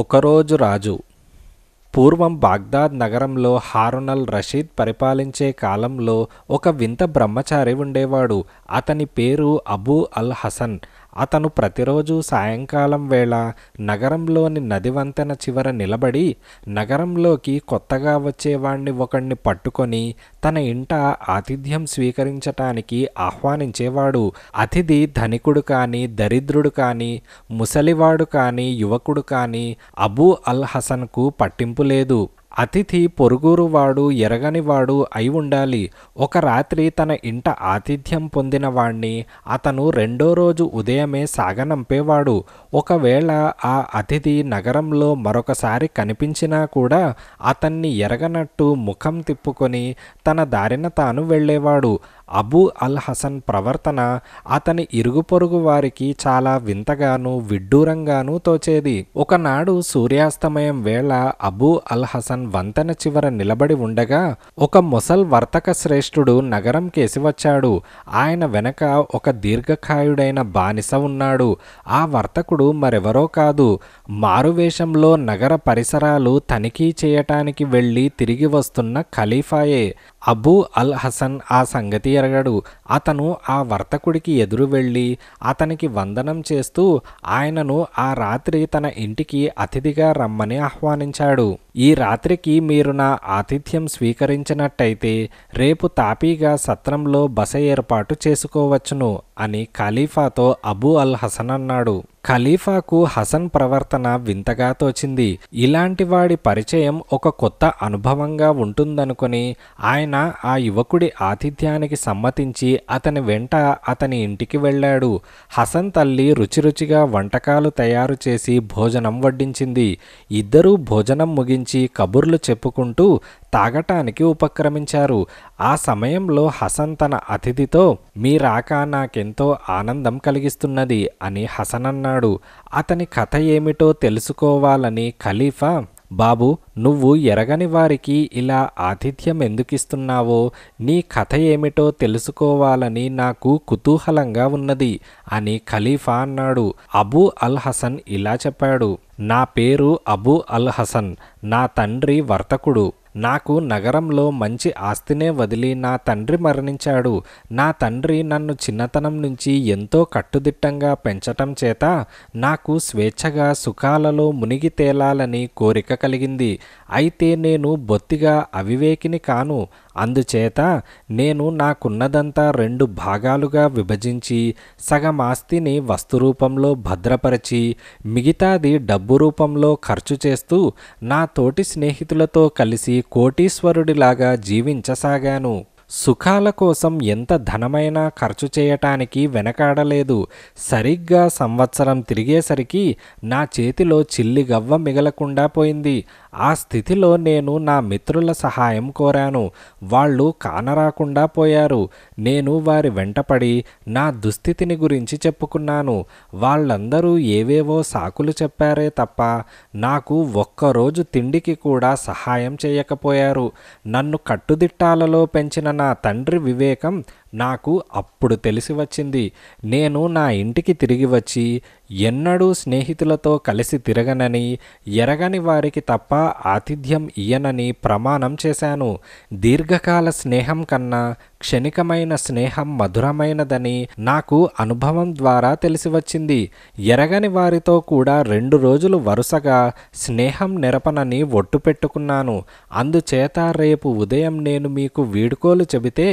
ఒకరోజు రాజు పూర్వం బాగ్దాద్ నగరంలో హారునల్ రషీద్ పరిపాలించే కాలంలో ఒక వింత బ్రహ్మచారి ఉండేవాడు అతని పేరు అబూ అల్ హసన్ అతను ప్రతిరోజు సాయంకాలం వేళ నగరంలోని నది వంతెన చివర నిలబడి నగరంలోకి కొత్తగా వచ్చేవాణ్ణి ఒకణ్ణి పట్టుకొని తన ఇంట ఆతిథ్యం స్వీకరించటానికి ఆహ్వానించేవాడు అతిథి ధనికుడు కానీ దరిద్రుడు కానీ ముసలివాడు కానీ యువకుడు కానీ అబూ అల్ హసన్కు పట్టింపు లేదు అతిథి పొరుగురువాడు ఎరగనివాడు అయి ఉండాలి ఒక రాత్రి తన ఇంట ఆతిథ్యం పొందినవాణ్ణి అతను రెండో రోజు ఉదయమే సాగనంపేవాడు ఒకవేళ ఆ అతిథి నగరంలో మరొకసారి కనిపించినా కూడా అతన్ని ఎరగనట్టు ముఖం తిప్పుకొని తన దారిన తాను వెళ్ళేవాడు అబూ అల్ హసన్ ప్రవర్తన అతని ఇరుగు పొరుగు వారికి చాలా వింతగాను విడ్డూరంగానూ తోచేది ఒకనాడు సూర్యాస్తమయం వేళ అబూ అల్ హసన్ వంతెన చివర నిలబడి ఉండగా ఒక ముసల్ వర్తక శ్రేష్ఠుడు నగరం కేసి వచ్చాడు ఆయన వెనక ఒక దీర్ఘకాయుడైన బానిస ఉన్నాడు ఆ వర్తకుడు మరెవరో కాదు మారువేషంలో నగర పరిసరాలు తనిఖీ చేయటానికి వెళ్ళి తిరిగి వస్తున్న ఖలీఫాయే అబూ అల్ హసన్ ఆ సంగతి ఎరగడు అతను ఆ వర్తకుడికి ఎదురు వెళ్ళి అతనికి వందనం చేస్తూ ఆయనను ఆ రాత్రి తన ఇంటికి అతిథిగా రమ్మని ఆహ్వానించాడు ఈ రాత్రికి మీరు నా ఆతిథ్యం స్వీకరించినట్టయితే రేపు తాపీగా సత్రంలో బస ఏర్పాటు చేసుకోవచ్చును అని ఖలీఫాతో అబూ అల్ హసన్ అన్నాడు ఖలీఫాకు హసన్ ప్రవర్తన వింతగా తోచింది ఇలాంటి వాడి పరిచయం ఒక కొత్త అనుభవంగా ఉంటుందనుకుని ఆయన ఆ యువకుడి ఆతిథ్యానికి సమ్మతించి అతని వెంట అతని ఇంటికి వెళ్ళాడు హసన్ తల్లి రుచి రుచిగా వంటకాలు తయారు చేసి భోజనం వడ్డించింది ఇద్దరూ భోజనం ముగించి కబుర్లు చెప్పుకుంటూ తాగటానికి ఉపక్రమించారు ఆ సమయంలో హసన్ తన అతిథితో మీ రాక నాకెంతో ఆనందం కలిగిస్తున్నది అని హసన్ అన్నాడు అతని కథ ఏమిటో తెలుసుకోవాలని ఖలీఫా బాబు నువ్వు ఎరగని వారికి ఇలా ఆతిథ్యం ఎందుకిస్తున్నావో నీ కథ ఏమిటో తెలుసుకోవాలని నాకు కుతూహలంగా ఉన్నది అని ఖలీఫా అన్నాడు అబూ అల్ హసన్ ఇలా చెప్పాడు నా పేరు అబూ అల్ హసన్ నా తండ్రి వర్తకుడు నాకు నగరంలో మంచి ఆస్తినే వదిలి నా తండ్రి మరణించాడు నా తండ్రి నన్ను చిన్నతనం నుంచి ఎంతో కట్టుదిట్టంగా పెంచటం చేత నాకు స్వేచ్ఛగా సుఖాలలో మునిగి తేలాలని కోరిక కలిగింది అయితే నేను బొత్తిగా అవివేకిని కాను అందుచేత నేను నాకున్నదంతా రెండు భాగాలుగా విభజించి సగం ఆస్తిని వస్తురూపంలో భద్రపరచి భద్రపరిచి మిగతాది డబ్బు రూపంలో ఖర్చు చేస్తూ నా తోటి స్నేహితులతో కలిసి కోటీశ్వరుడిలాగా జీవించసాగాను సుఖాల కోసం ఎంత ధనమైనా ఖర్చు చేయటానికి వెనకాడలేదు సరిగ్గా సంవత్సరం తిరిగేసరికి నా చేతిలో చిల్లిగవ్వ మిగలకుండా పోయింది ఆ స్థితిలో నేను నా మిత్రుల సహాయం కోరాను వాళ్ళు కానరాకుండా పోయారు నేను వారి వెంటపడి నా దుస్థితిని గురించి చెప్పుకున్నాను వాళ్ళందరూ ఏవేవో సాకులు చెప్పారే తప్ప నాకు ఒక్కరోజు తిండికి కూడా సహాయం చేయకపోయారు నన్ను కట్టుదిట్టాలలో పెంచిన నా తండ్రి వివేకం నాకు అప్పుడు తెలిసి వచ్చింది నేను నా ఇంటికి తిరిగి వచ్చి ఎన్నడూ స్నేహితులతో కలిసి తిరగనని ఎరగని వారికి తప్ప ఆతిథ్యం ఇయ్యనని ప్రమాణం చేశాను దీర్ఘకాల స్నేహం కన్నా క్షణికమైన స్నేహం మధురమైనదని నాకు అనుభవం ద్వారా తెలిసి వచ్చింది ఎరగని వారితో కూడా రెండు రోజులు వరుసగా స్నేహం నిరపనని ఒట్టు పెట్టుకున్నాను అందుచేత రేపు ఉదయం నేను మీకు వీడుకోలు చెబితే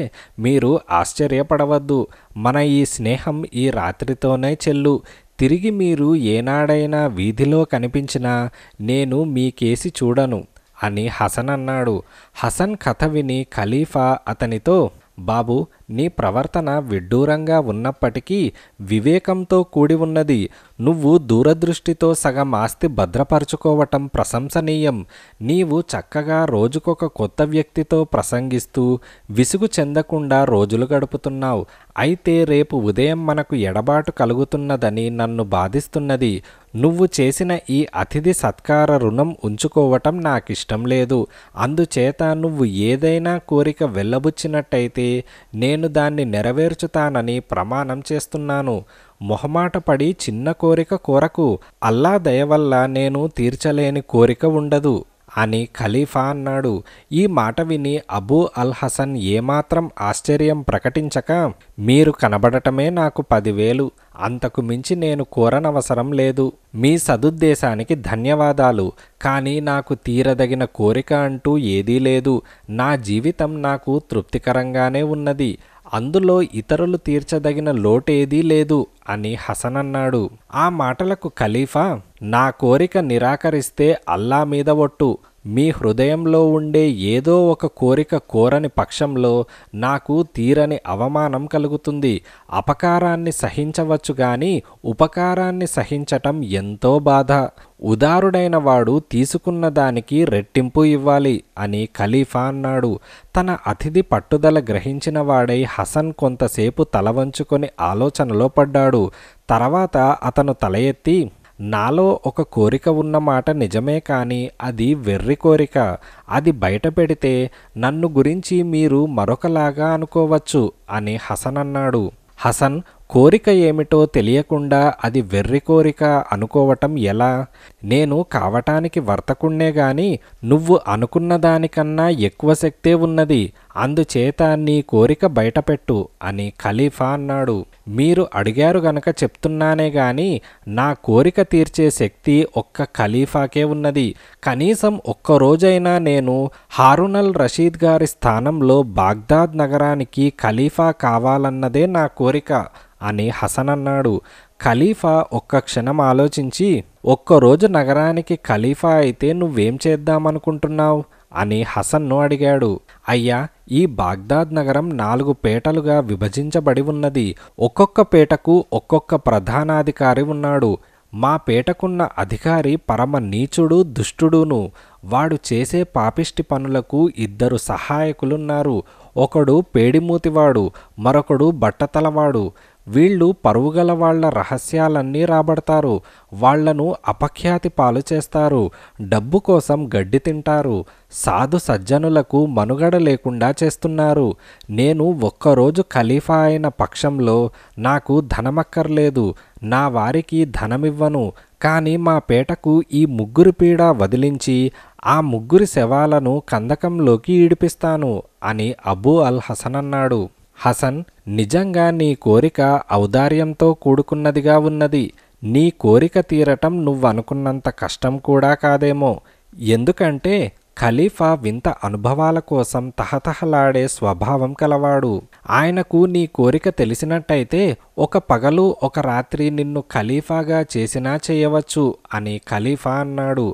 మీరు ఆశ్చర్యపడవద్దు మన ఈ స్నేహం ఈ రాత్రితోనే చెల్లు తిరిగి మీరు ఏనాడైనా వీధిలో కనిపించినా నేను మీకేసి చూడను అని హసన్ అన్నాడు హసన్ కథ విని ఖలీఫా అతనితో Babu నీ ప్రవర్తన విడ్డూరంగా ఉన్నప్పటికీ వివేకంతో కూడి ఉన్నది నువ్వు దూరదృష్టితో సగం ఆస్తి భద్రపరచుకోవటం ప్రశంసనీయం నీవు చక్కగా రోజుకొక కొత్త వ్యక్తితో ప్రసంగిస్తూ విసుగు చెందకుండా రోజులు గడుపుతున్నావు అయితే రేపు ఉదయం మనకు ఎడబాటు కలుగుతున్నదని నన్ను బాధిస్తున్నది నువ్వు చేసిన ఈ అతిథి సత్కార రుణం ఉంచుకోవటం నాకిష్టం లేదు అందుచేత నువ్వు ఏదైనా కోరిక వెళ్ళబుచ్చినట్టయితే నేను నేను దాన్ని నెరవేర్చుతానని ప్రమాణం చేస్తున్నాను మొహమాటపడి చిన్న కోరిక కోరకు అల్లా దయవల్ల నేను తీర్చలేని కోరిక ఉండదు అని ఖలీఫా అన్నాడు ఈ మాట విని అబూ అల్ హసన్ ఏమాత్రం ఆశ్చర్యం ప్రకటించక మీరు కనబడటమే నాకు పదివేలు అంతకు మించి నేను కోరనవసరం లేదు మీ సదుద్దేశానికి ధన్యవాదాలు కానీ నాకు తీరదగిన కోరిక అంటూ ఏదీ లేదు నా జీవితం నాకు తృప్తికరంగానే ఉన్నది అందులో ఇతరులు తీర్చదగిన లోటేదీ లేదు అని హసన్ అన్నాడు ఆ మాటలకు ఖలీఫా నా కోరిక నిరాకరిస్తే అల్లా మీద ఒట్టు మీ హృదయంలో ఉండే ఏదో ఒక కోరిక కోరని పక్షంలో నాకు తీరని అవమానం కలుగుతుంది అపకారాన్ని సహించవచ్చు గాని ఉపకారాన్ని సహించటం ఎంతో బాధ ఉదారుడైన వాడు తీసుకున్న దానికి రెట్టింపు ఇవ్వాలి అని ఖలీఫా అన్నాడు తన అతిథి పట్టుదల గ్రహించిన వాడై హసన్ కొంతసేపు తలవంచుకొని ఆలోచనలో పడ్డాడు తర్వాత అతను తల ఎత్తి నాలో ఒక కోరిక ఉన్న మాట నిజమే కానీ అది వెర్రి కోరిక అది బయట పెడితే నన్ను గురించి మీరు మరొకలాగా అనుకోవచ్చు అని హసన్ అన్నాడు హసన్ కోరిక ఏమిటో తెలియకుండా అది వెర్రి కోరిక అనుకోవటం ఎలా నేను కావటానికి వర్తకుణ్ణే గాని నువ్వు అనుకున్న దానికన్నా ఎక్కువ శక్తే ఉన్నది అందుచేత నీ కోరిక బయటపెట్టు అని ఖలీఫా అన్నాడు మీరు అడిగారు గనక చెప్తున్నానే గాని నా కోరిక తీర్చే శక్తి ఒక్క ఖలీఫాకే ఉన్నది కనీసం ఒక్కరోజైనా నేను హారునల్ రషీద్ గారి స్థానంలో బాగ్దాద్ నగరానికి ఖలీఫా కావాలన్నదే నా కోరిక అని హసన్ అన్నాడు ఖలీఫా ఒక్క క్షణం ఆలోచించి ఒక్కరోజు నగరానికి ఖలీఫా అయితే నువ్వేం చేద్దామనుకుంటున్నావు అని హసన్ను అడిగాడు అయ్యా ఈ బాగ్దాద్ నగరం నాలుగు పేటలుగా విభజించబడి ఉన్నది ఒక్కొక్క పేటకు ఒక్కొక్క ప్రధానాధికారి ఉన్నాడు మా పేటకున్న అధికారి పరమ నీచుడు దుష్టుడును వాడు చేసే పాపిష్టి పనులకు ఇద్దరు సహాయకులున్నారు ఒకడు పేడిమూతివాడు మరొకడు బట్టతలవాడు వీళ్ళు పరువుగల వాళ్ల రహస్యాలన్నీ రాబడతారు వాళ్లను అపఖ్యాతి పాలు చేస్తారు డబ్బు కోసం గడ్డి తింటారు సాధు సజ్జనులకు మనుగడ లేకుండా చేస్తున్నారు నేను ఒక్కరోజు ఖలీఫా అయిన పక్షంలో నాకు ధనమక్కర్లేదు నా వారికి ధనమివ్వను కానీ మా పేటకు ఈ ముగ్గురి పీడ వదిలించి ఆ ముగ్గురి శవాలను కందకంలోకి ఈడిపిస్తాను అని అబూ అల్ హసన్ అన్నాడు హసన్ నిజంగా నీ కోరిక ఔదార్యంతో కూడుకున్నదిగా ఉన్నది నీ కోరిక తీరటం నువ్వనుకున్నంత కష్టం కూడా కాదేమో ఎందుకంటే ఖలీఫా వింత అనుభవాల కోసం తహతహలాడే స్వభావం కలవాడు ఆయనకు నీ కోరిక తెలిసినట్టయితే ఒక పగలు ఒక రాత్రి నిన్ను ఖలీఫాగా చేసినా చేయవచ్చు అని ఖలీఫా అన్నాడు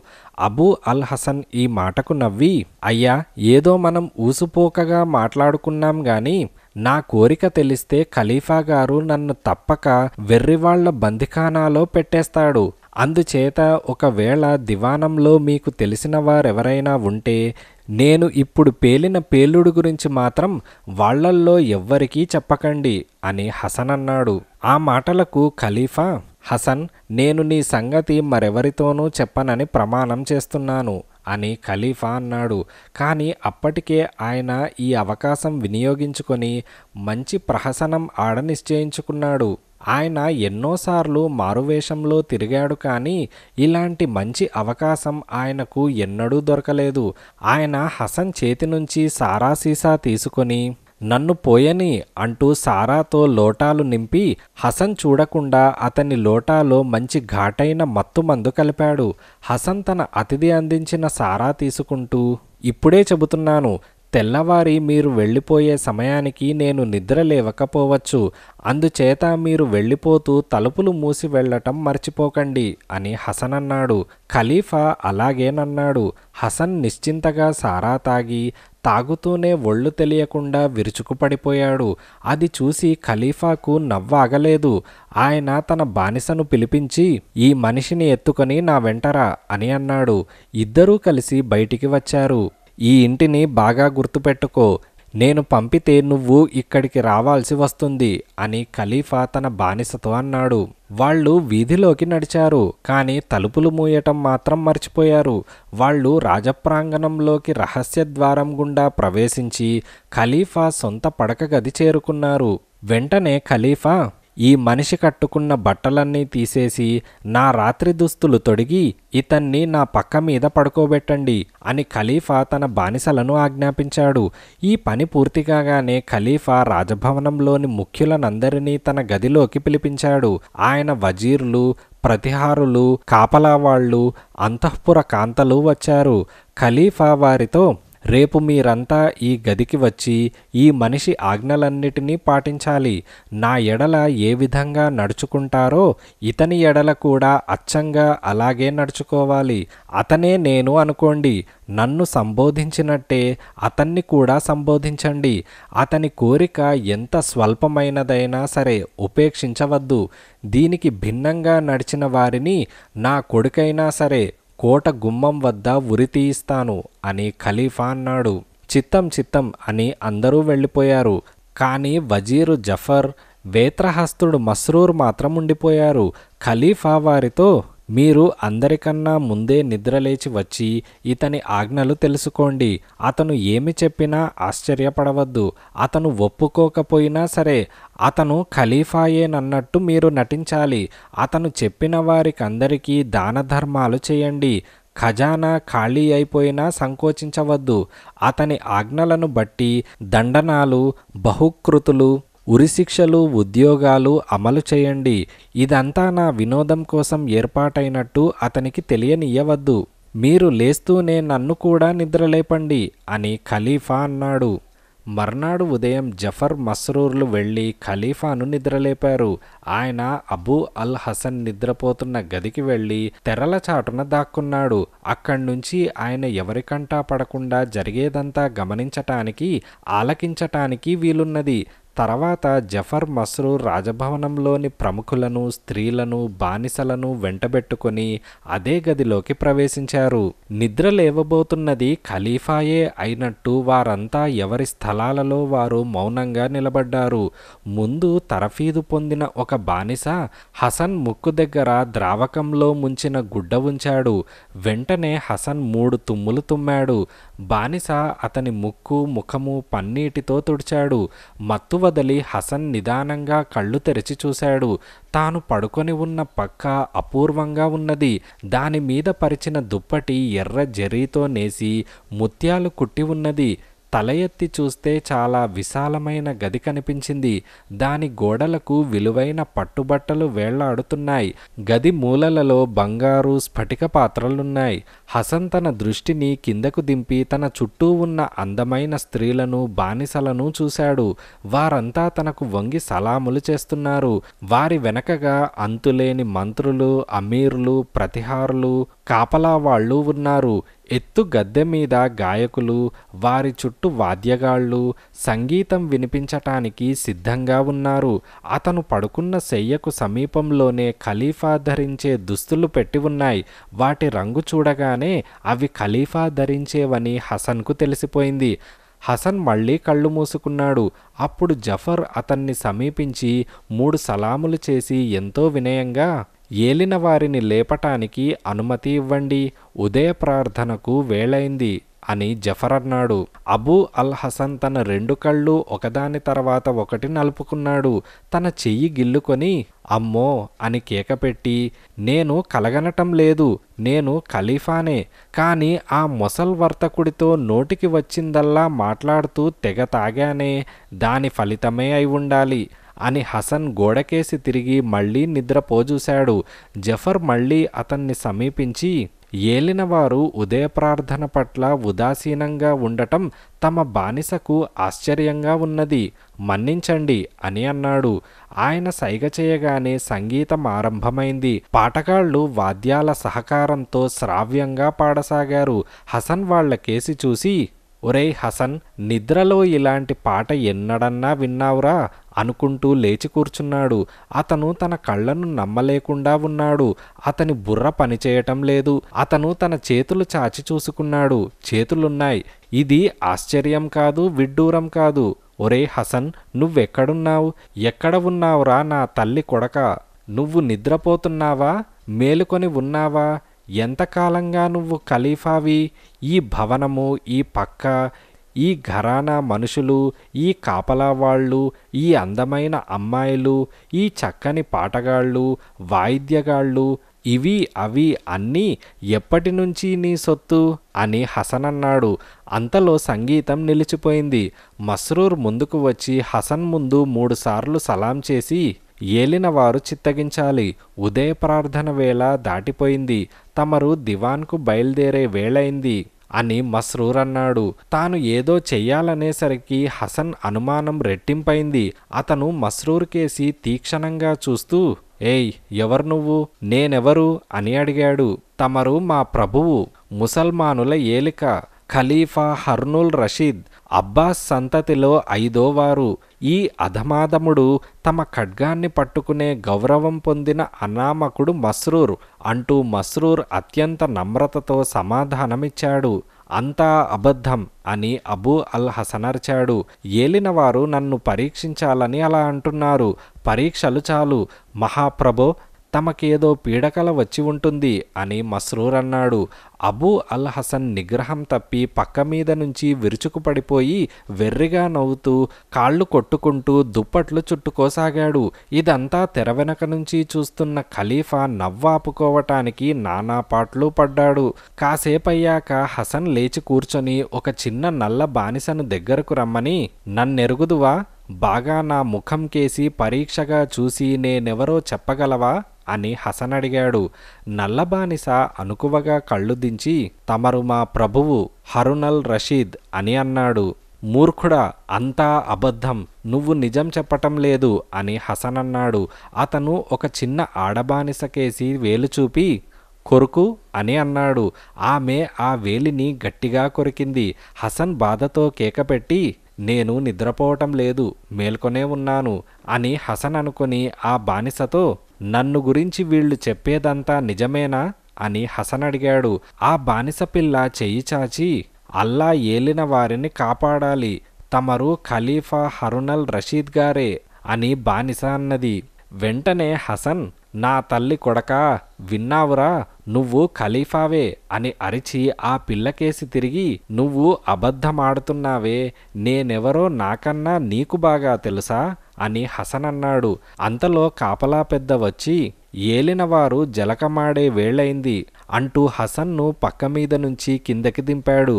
అబూ అల్ హసన్ ఈ మాటకు నవ్వి అయ్యా ఏదో మనం ఊసుపోకగా మాట్లాడుకున్నాం గాని నా కోరిక తెలిస్తే ఖలీఫా గారు నన్ను తప్పక వెర్రివాళ్ల బందిఖానాలో పెట్టేస్తాడు అందుచేత ఒకవేళ దివానంలో మీకు తెలిసిన వారెవరైనా ఉంటే నేను ఇప్పుడు పేలిన పేలుడు గురించి మాత్రం వాళ్లల్లో ఎవ్వరికీ చెప్పకండి అని హసన్ అన్నాడు ఆ మాటలకు ఖలీఫా హసన్ నేను నీ సంగతి మరెవరితోనూ చెప్పనని ప్రమాణం చేస్తున్నాను అని ఖలీఫా అన్నాడు కానీ అప్పటికే ఆయన ఈ అవకాశం వినియోగించుకొని మంచి ప్రహసనం ఆడ నిశ్చయించుకున్నాడు ఆయన ఎన్నోసార్లు మారువేషంలో తిరిగాడు కానీ ఇలాంటి మంచి అవకాశం ఆయనకు ఎన్నడూ దొరకలేదు ఆయన హసన్ చేతి నుంచి సారా సీసా తీసుకొని నన్ను పోయని అంటూ సారాతో లోటాలు నింపి హసన్ చూడకుండా అతని లోటాలో మంచి ఘాటైన మత్తు మందు కలిపాడు హసన్ తన అతిథి అందించిన సారా తీసుకుంటూ ఇప్పుడే చెబుతున్నాను తెల్లవారి మీరు వెళ్ళిపోయే సమయానికి నేను నిద్ర లేవకపోవచ్చు అందుచేత మీరు వెళ్ళిపోతూ తలుపులు మూసి వెళ్ళటం మర్చిపోకండి అని హసన్ అన్నాడు ఖలీఫా అలాగేనన్నాడు హసన్ నిశ్చింతగా సారా తాగి తాగుతూనే ఒళ్ళు తెలియకుండా విరుచుకుపడిపోయాడు అది చూసి ఖలీఫాకు నవ్వాగలేదు ఆయన తన బానిసను పిలిపించి ఈ మనిషిని ఎత్తుకొని నా వెంటరా అని అన్నాడు ఇద్దరూ కలిసి బయటికి వచ్చారు ఈ ఇంటిని బాగా గుర్తుపెట్టుకో నేను పంపితే నువ్వు ఇక్కడికి రావాల్సి వస్తుంది అని ఖలీఫా తన బానిసతో అన్నాడు వాళ్ళు వీధిలోకి నడిచారు కానీ తలుపులు మూయటం మాత్రం మర్చిపోయారు వాళ్ళు రాజప్రాంగణంలోకి రహస్య ద్వారం గుండా ప్రవేశించి ఖలీఫా సొంత పడక గది చేరుకున్నారు వెంటనే ఖలీఫా ఈ మనిషి కట్టుకున్న బట్టలన్నీ తీసేసి నా రాత్రి దుస్తులు తొడిగి ఇతన్ని నా పక్క మీద పడుకోబెట్టండి అని ఖలీఫా తన బానిసలను ఆజ్ఞాపించాడు ఈ పని పూర్తి కాగానే ఖలీఫా రాజభవనంలోని ముఖ్యులనందరినీ తన గదిలోకి పిలిపించాడు ఆయన వజీర్లు ప్రతిహారులు కాపలావాళ్లు అంతఃపుర కాంతలు వచ్చారు ఖలీఫా వారితో రేపు మీరంతా ఈ గదికి వచ్చి ఈ మనిషి ఆజ్ఞలన్నిటినీ పాటించాలి నా ఎడల ఏ విధంగా నడుచుకుంటారో ఇతని ఎడల కూడా అచ్చంగా అలాగే నడుచుకోవాలి అతనే నేను అనుకోండి నన్ను సంబోధించినట్టే అతన్ని కూడా సంబోధించండి అతని కోరిక ఎంత స్వల్పమైనదైనా సరే ఉపేక్షించవద్దు దీనికి భిన్నంగా నడిచిన వారిని నా కొడుకైనా సరే కోట గుమ్మం వద్ద ఉరితీయిస్తాను అని ఖలీఫా అన్నాడు చిత్తం చిత్తం అని అందరూ వెళ్ళిపోయారు కానీ వజీరు జఫర్ వేత్రహస్తుడు మస్రూర్ మాత్రం ఉండిపోయారు ఖలీఫా వారితో మీరు అందరికన్నా ముందే నిద్రలేచి వచ్చి ఇతని ఆజ్ఞలు తెలుసుకోండి అతను ఏమి చెప్పినా ఆశ్చర్యపడవద్దు అతను ఒప్పుకోకపోయినా సరే అతను ఖలీఫాయేనన్నట్టు మీరు నటించాలి అతను చెప్పిన వారికందరికీ దాన ధర్మాలు చేయండి ఖజానా ఖాళీ అయిపోయినా సంకోచించవద్దు అతని ఆజ్ఞలను బట్టి దండనాలు బహుకృతులు ఉరిశిక్షలు ఉద్యోగాలు అమలు చేయండి ఇదంతా నా వినోదం కోసం ఏర్పాటైనట్టు అతనికి తెలియనియ్యవద్దు మీరు లేస్తూనే నన్ను కూడా నిద్రలేపండి అని ఖలీఫా అన్నాడు మర్నాడు ఉదయం జఫర్ మస్రూర్లు వెళ్ళి ఖలీఫాను నిద్రలేపారు ఆయన అబూ అల్ హసన్ నిద్రపోతున్న గదికి వెళ్ళి తెరల చాటున దాక్కున్నాడు అక్కడి నుంచి ఆయన ఎవరికంటా పడకుండా జరిగేదంతా గమనించటానికి ఆలకించటానికి వీలున్నది తర్వాత జఫర్ మస్రూర్ రాజభవనంలోని ప్రముఖులను స్త్రీలను బానిసలను వెంటబెట్టుకుని అదే గదిలోకి ప్రవేశించారు నిద్ర లేవబోతున్నది ఖలీఫాయే అయినట్టు వారంతా ఎవరి స్థలాలలో వారు మౌనంగా నిలబడ్డారు ముందు తరఫీదు పొందిన ఒక బానిస హసన్ ముక్కు దగ్గర ద్రావకంలో ముంచిన గుడ్డ ఉంచాడు వెంటనే హసన్ మూడు తుమ్ములు తుమ్మాడు బానిస అతని ముక్కు ముఖము పన్నీటితో తుడిచాడు మత్తు వదలి హసన్ నిదానంగా కళ్ళు తెరిచి చూశాడు తాను పడుకొని ఉన్న పక్క అపూర్వంగా ఉన్నది దానిమీద పరిచిన దుప్పటి ఎర్ర జరీతో నేసి ముత్యాలు కుట్టి ఉన్నది తల ఎత్తి చూస్తే చాలా విశాలమైన గది కనిపించింది దాని గోడలకు విలువైన పట్టుబట్టలు వేళ్లాడుతున్నాయి గది మూలలలో బంగారు స్ఫటిక పాత్రలున్నాయి హసన్ తన దృష్టిని కిందకు దింపి తన చుట్టూ ఉన్న అందమైన స్త్రీలను బానిసలను చూశాడు వారంతా తనకు వంగి సలాములు చేస్తున్నారు వారి వెనకగా అంతులేని మంత్రులు అమీర్లు ప్రతిహారులు కాపలా వాళ్ళు ఉన్నారు ఎత్తు గద్దె మీద గాయకులు వారి చుట్టూ వాద్యగాళ్ళు సంగీతం వినిపించటానికి సిద్ధంగా ఉన్నారు అతను పడుకున్న శయ్యకు సమీపంలోనే ఖలీఫా ధరించే దుస్తులు పెట్టి ఉన్నాయి వాటి రంగు చూడగానే అవి ఖలీఫా ధరించేవని హసన్కు తెలిసిపోయింది హసన్ మళ్ళీ కళ్ళు మూసుకున్నాడు అప్పుడు జఫర్ అతన్ని సమీపించి మూడు సలాములు చేసి ఎంతో వినయంగా ఏలిన వారిని లేపటానికి అనుమతి ఇవ్వండి ఉదయ ప్రార్థనకు వేళైంది అని జఫర్ అన్నాడు అబూ అల్ హసన్ తన రెండు కళ్ళు ఒకదాని తర్వాత ఒకటి నలుపుకున్నాడు తన చెయ్యి గిల్లుకొని అమ్మో అని కేకపెట్టి నేను కలగనటం లేదు నేను ఖలీఫానే కాని ఆ మొసల్ వర్తకుడితో నోటికి వచ్చిందల్లా మాట్లాడుతూ తెగ తాగానే దాని ఫలితమే అయి ఉండాలి అని హసన్ గోడకేసి తిరిగి మళ్లీ నిద్రపోజూశాడు జఫర్ మళ్లీ అతన్ని సమీపించి ఏలినవారు ఉదయ ప్రార్థన పట్ల ఉదాసీనంగా ఉండటం తమ బానిసకు ఆశ్చర్యంగా ఉన్నది మన్నించండి అని అన్నాడు ఆయన సైగ చేయగానే సంగీతం ఆరంభమైంది పాటగాళ్లు వాద్యాల సహకారంతో శ్రావ్యంగా పాడసాగారు హసన్ వాళ్ల కేసి చూసి ఒరే హసన్ నిద్రలో ఇలాంటి పాట ఎన్నడన్నా విన్నావురా అనుకుంటూ లేచి కూర్చున్నాడు అతను తన కళ్ళను నమ్మలేకుండా ఉన్నాడు అతని బుర్ర పనిచేయటం లేదు అతను తన చేతులు చాచి చూసుకున్నాడు చేతులున్నాయి ఇది ఆశ్చర్యం కాదు విడ్డూరం కాదు ఒరే హసన్ నువ్వెక్కడున్నావు ఎక్కడ ఉన్నావురా నా తల్లి కొడక నువ్వు నిద్రపోతున్నావా మేలుకొని ఉన్నావా ఎంతకాలంగా నువ్వు ఖలీఫావి ఈ భవనము ఈ పక్క ఈ ఘరానా మనుషులు ఈ కాపలా వాళ్ళు ఈ అందమైన అమ్మాయిలు ఈ చక్కని పాటగాళ్ళు వాయిద్యగాళ్ళు ఇవి అవి అన్నీ ఎప్పటి నుంచి నీ సొత్తు అని హసన్ అన్నాడు అంతలో సంగీతం నిలిచిపోయింది మస్రూర్ ముందుకు వచ్చి హసన్ ముందు మూడుసార్లు సలాం చేసి ఏలినవారు చిత్తగించాలి ఉదయ ప్రార్థన వేళ దాటిపోయింది తమరు దివాన్కు బయలుదేరే వేళైంది అని మస్రూర్ అన్నాడు తాను ఏదో చెయ్యాలనేసరికి హసన్ అనుమానం రెట్టింపైంది అతను మస్రూర్ కేసి తీక్షణంగా చూస్తూ ఏయ్ ఎవరు నువ్వు నేనెవరు అని అడిగాడు తమరు మా ప్రభువు ముసల్మానుల ఏలిక ఖలీఫా హర్నుల్ రషీద్ అబ్బాస్ సంతతిలో ఐదోవారు ఈ అధమాదముడు తమ ఖడ్గాన్ని పట్టుకునే గౌరవం పొందిన అనామకుడు మస్రూర్ అంటూ మస్రూర్ అత్యంత నమ్రతతో సమాధానమిచ్చాడు అంతా అబద్ధం అని అబూ అల్ హసనర్చాడు ఏలినవారు నన్ను పరీక్షించాలని అలా అంటున్నారు పరీక్షలు చాలు మహాప్రభో తమకేదో పీడకల వచ్చి ఉంటుంది అని మస్రూర్ అన్నాడు అబూ అల్ హసన్ నిగ్రహం తప్పి పక్క మీద నుంచి విరుచుకు పడిపోయి వెర్రిగా నవ్వుతూ కాళ్ళు కొట్టుకుంటూ దుప్పట్లు చుట్టుకోసాగాడు ఇదంతా తెర వెనక నుంచి చూస్తున్న ఖలీఫా నవ్వాపుకోవటానికి నానాపాట్లు పడ్డాడు కాసేపయ్యాక హసన్ లేచి కూర్చొని ఒక చిన్న నల్ల బానిసను దగ్గరకు రమ్మని నన్నెరుగుదువా బాగా నా ముఖం కేసి పరీక్షగా చూసి నేనెవరో చెప్పగలవా అని హసనడిగాడు నల్లబానిస అనుకువగా కళ్ళు దించి తమరు మా ప్రభువు హరునల్ రషీద్ అని అన్నాడు మూర్ఖుడా అంతా అబద్ధం నువ్వు నిజం చెప్పటం లేదు అని హసన్ అన్నాడు అతను ఒక చిన్న కేసి వేలు చూపి కొరుకు అని అన్నాడు ఆమె ఆ వేలిని గట్టిగా కొరికింది హసన్ బాధతో కేకపెట్టి నేను నిద్రపోవటం లేదు మేల్కొనే ఉన్నాను అని హసన్ అనుకుని ఆ బానిసతో నన్ను గురించి వీళ్ళు చెప్పేదంతా నిజమేనా అని హసన్ అడిగాడు ఆ బానిస పిల్ల చెయ్యి చాచి అల్లా ఏలిన వారిని కాపాడాలి తమరు ఖలీఫా హరునల్ రషీద్ గారే అని బానిస అన్నది వెంటనే హసన్ నా తల్లి కొడకా విన్నావురా నువ్వు ఖలీఫావే అని అరిచి ఆ పిల్లకేసి తిరిగి నువ్వు అబద్ధమాడుతున్నావే నేనెవరో నాకన్నా నీకు బాగా తెలుసా అని హసన్ అన్నాడు అంతలో కాపలా పెద్ద వచ్చి ఏలినవారు జలకమాడే వేళైంది అంటూ హసన్ను పక్క మీద నుంచి కిందకి దింపాడు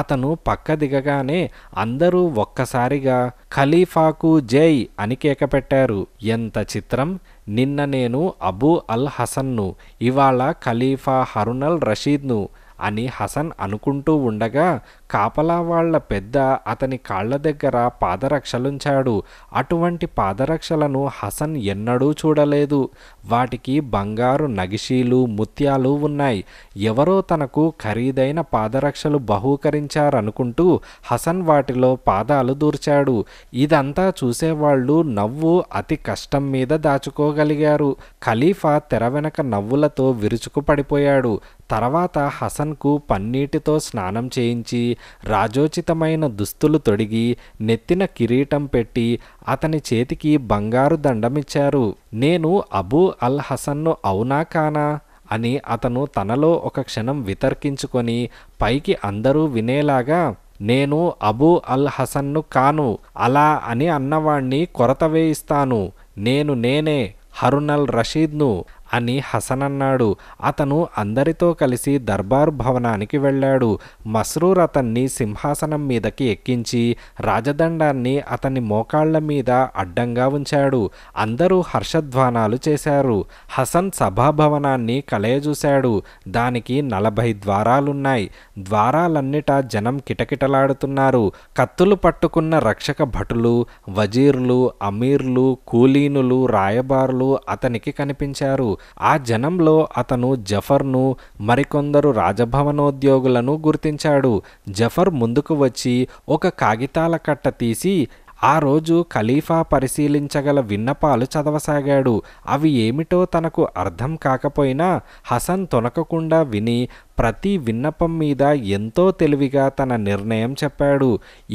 అతను పక్క దిగగానే అందరూ ఒక్కసారిగా ఖలీఫాకు జై అని కేకపెట్టారు ఎంత చిత్రం నిన్న నేను అబూ అల్ హసన్ను ఇవాళ ఖలీఫా హరునల్ రషీద్ను అని హసన్ అనుకుంటూ ఉండగా కాపలా వాళ్ల పెద్ద అతని కాళ్ల దగ్గర పాదరక్షలుంచాడు అటువంటి పాదరక్షలను హసన్ ఎన్నడూ చూడలేదు వాటికి బంగారు నగిషీలు ముత్యాలు ఉన్నాయి ఎవరో తనకు ఖరీదైన పాదరక్షలు బహూకరించారనుకుంటూ హసన్ వాటిలో పాదాలు దూర్చాడు ఇదంతా చూసేవాళ్ళు నవ్వు అతి కష్టం మీద దాచుకోగలిగారు ఖలీఫా తెర వెనక నవ్వులతో విరుచుకుపడిపోయాడు తర్వాత హసన్కు పన్నీటితో స్నానం చేయించి రాజోచితమైన దుస్తులు తొడిగి నెత్తిన కిరీటం పెట్టి అతని చేతికి బంగారు దండమిచ్చారు నేను అబూ అల్ హసన్ను అవునా కానా అని అతను తనలో ఒక క్షణం వితర్కించుకొని పైకి అందరూ వినేలాగా నేను అబూ అల్ హసన్ను కాను అలా అని అన్నవాణ్ణి కొరత వేయిస్తాను నేను నేనే హరునల్ రషీద్ను అని హసన్ అన్నాడు అతను అందరితో కలిసి దర్బార్ భవనానికి వెళ్ళాడు మస్రూర్ అతన్ని సింహాసనం మీదకి ఎక్కించి రాజదండాన్ని అతని మోకాళ్ల మీద అడ్డంగా ఉంచాడు అందరూ హర్షధ్వానాలు చేశారు హసన్ సభాభవనాన్ని కలయజూశాడు దానికి నలభై ద్వారాలున్నాయి ద్వారాలన్నిటా జనం కిటకిటలాడుతున్నారు కత్తులు పట్టుకున్న రక్షక భటులు వజీర్లు అమీర్లు కూలీనులు రాయబారులు అతనికి కనిపించారు ఆ జనంలో అతను జఫర్ను మరికొందరు రాజభవనోద్యోగులను గుర్తించాడు జఫర్ ముందుకు వచ్చి ఒక కాగితాల కట్ట తీసి ఆ రోజు ఖలీఫా పరిశీలించగల విన్నపాలు చదవసాగాడు అవి ఏమిటో తనకు అర్థం కాకపోయినా హసన్ తొనకకుండా విని ప్రతి విన్నపం మీద ఎంతో తెలివిగా తన నిర్ణయం చెప్పాడు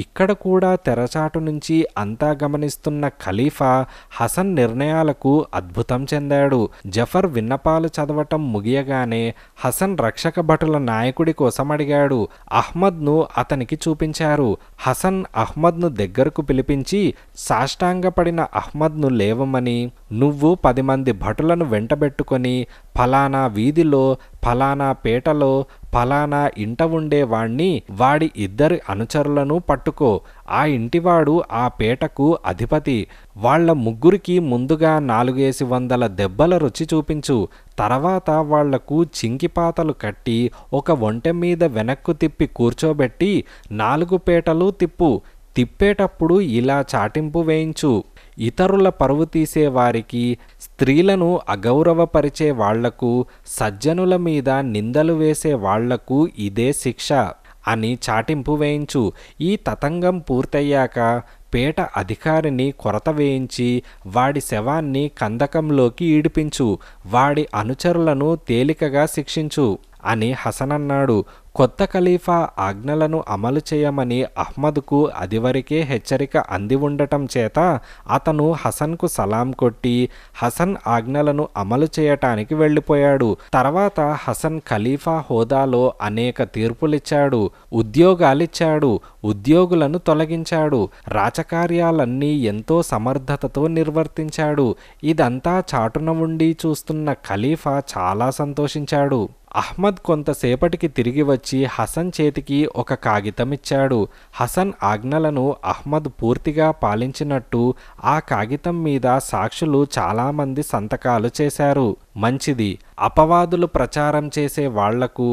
ఇక్కడ కూడా తెరచాటు నుంచి అంతా గమనిస్తున్న ఖలీఫా హసన్ నిర్ణయాలకు అద్భుతం చెందాడు జఫర్ విన్నపాలు చదవటం ముగియగానే హసన్ రక్షక భటుల నాయకుడి కోసం అడిగాడు అహ్మద్ను అతనికి చూపించారు హసన్ అహ్మద్ను దగ్గరకు పిలిపించి సాష్టాంగపడిన అహ్మద్ను లేవమని నువ్వు పది మంది భటులను వెంటబెట్టుకొని ఫలానా వీధిలో ఫలానా పేటలో అతనితో ఫలానా ఇంట ఉండేవాణ్ణి వాడి ఇద్దరి అనుచరులను పట్టుకో ఆ ఇంటివాడు ఆ పేటకు అధిపతి వాళ్ల ముగ్గురికి ముందుగా నాలుగేసి వందల దెబ్బల రుచి చూపించు తర్వాత వాళ్లకు చింకిపాతలు కట్టి ఒక ఒంటె మీద వెనక్కు తిప్పి కూర్చోబెట్టి నాలుగు పేటలు తిప్పు తిప్పేటప్పుడు ఇలా చాటింపు వేయించు ఇతరుల పరువు తీసేవారికి స్త్రీలను అగౌరవపరిచే వాళ్లకు సజ్జనుల మీద నిందలు వేసే వాళ్లకు ఇదే శిక్ష అని చాటింపు వేయించు ఈ తతంగం పూర్తయ్యాక పేట అధికారిని కొరత వేయించి వాడి శవాన్ని కందకంలోకి ఈడిపించు వాడి అనుచరులను తేలికగా శిక్షించు అని హసనన్నాడు కొత్త ఖలీఫా ఆజ్ఞలను అమలు చేయమని అహ్మద్కు అదివరకే హెచ్చరిక అంది ఉండటం చేత అతను హసన్కు సలాం కొట్టి హసన్ ఆజ్ఞలను అమలు చేయటానికి వెళ్ళిపోయాడు తర్వాత హసన్ ఖలీఫా హోదాలో అనేక తీర్పులిచ్చాడు ఉద్యోగాలిచ్చాడు ఉద్యోగులను తొలగించాడు రాచకార్యాలన్నీ ఎంతో సమర్థతతో నిర్వర్తించాడు ఇదంతా చాటున ఉండి చూస్తున్న ఖలీఫా చాలా సంతోషించాడు అహ్మద్ కొంతసేపటికి తిరిగి వచ్చి హసన్ చేతికి ఒక కాగితమిచ్చాడు హసన్ ఆజ్ఞలను అహ్మద్ పూర్తిగా పాలించినట్టు ఆ కాగితం మీద సాక్షులు చాలామంది సంతకాలు చేశారు మంచిది అపవాదులు ప్రచారం చేసే వాళ్లకు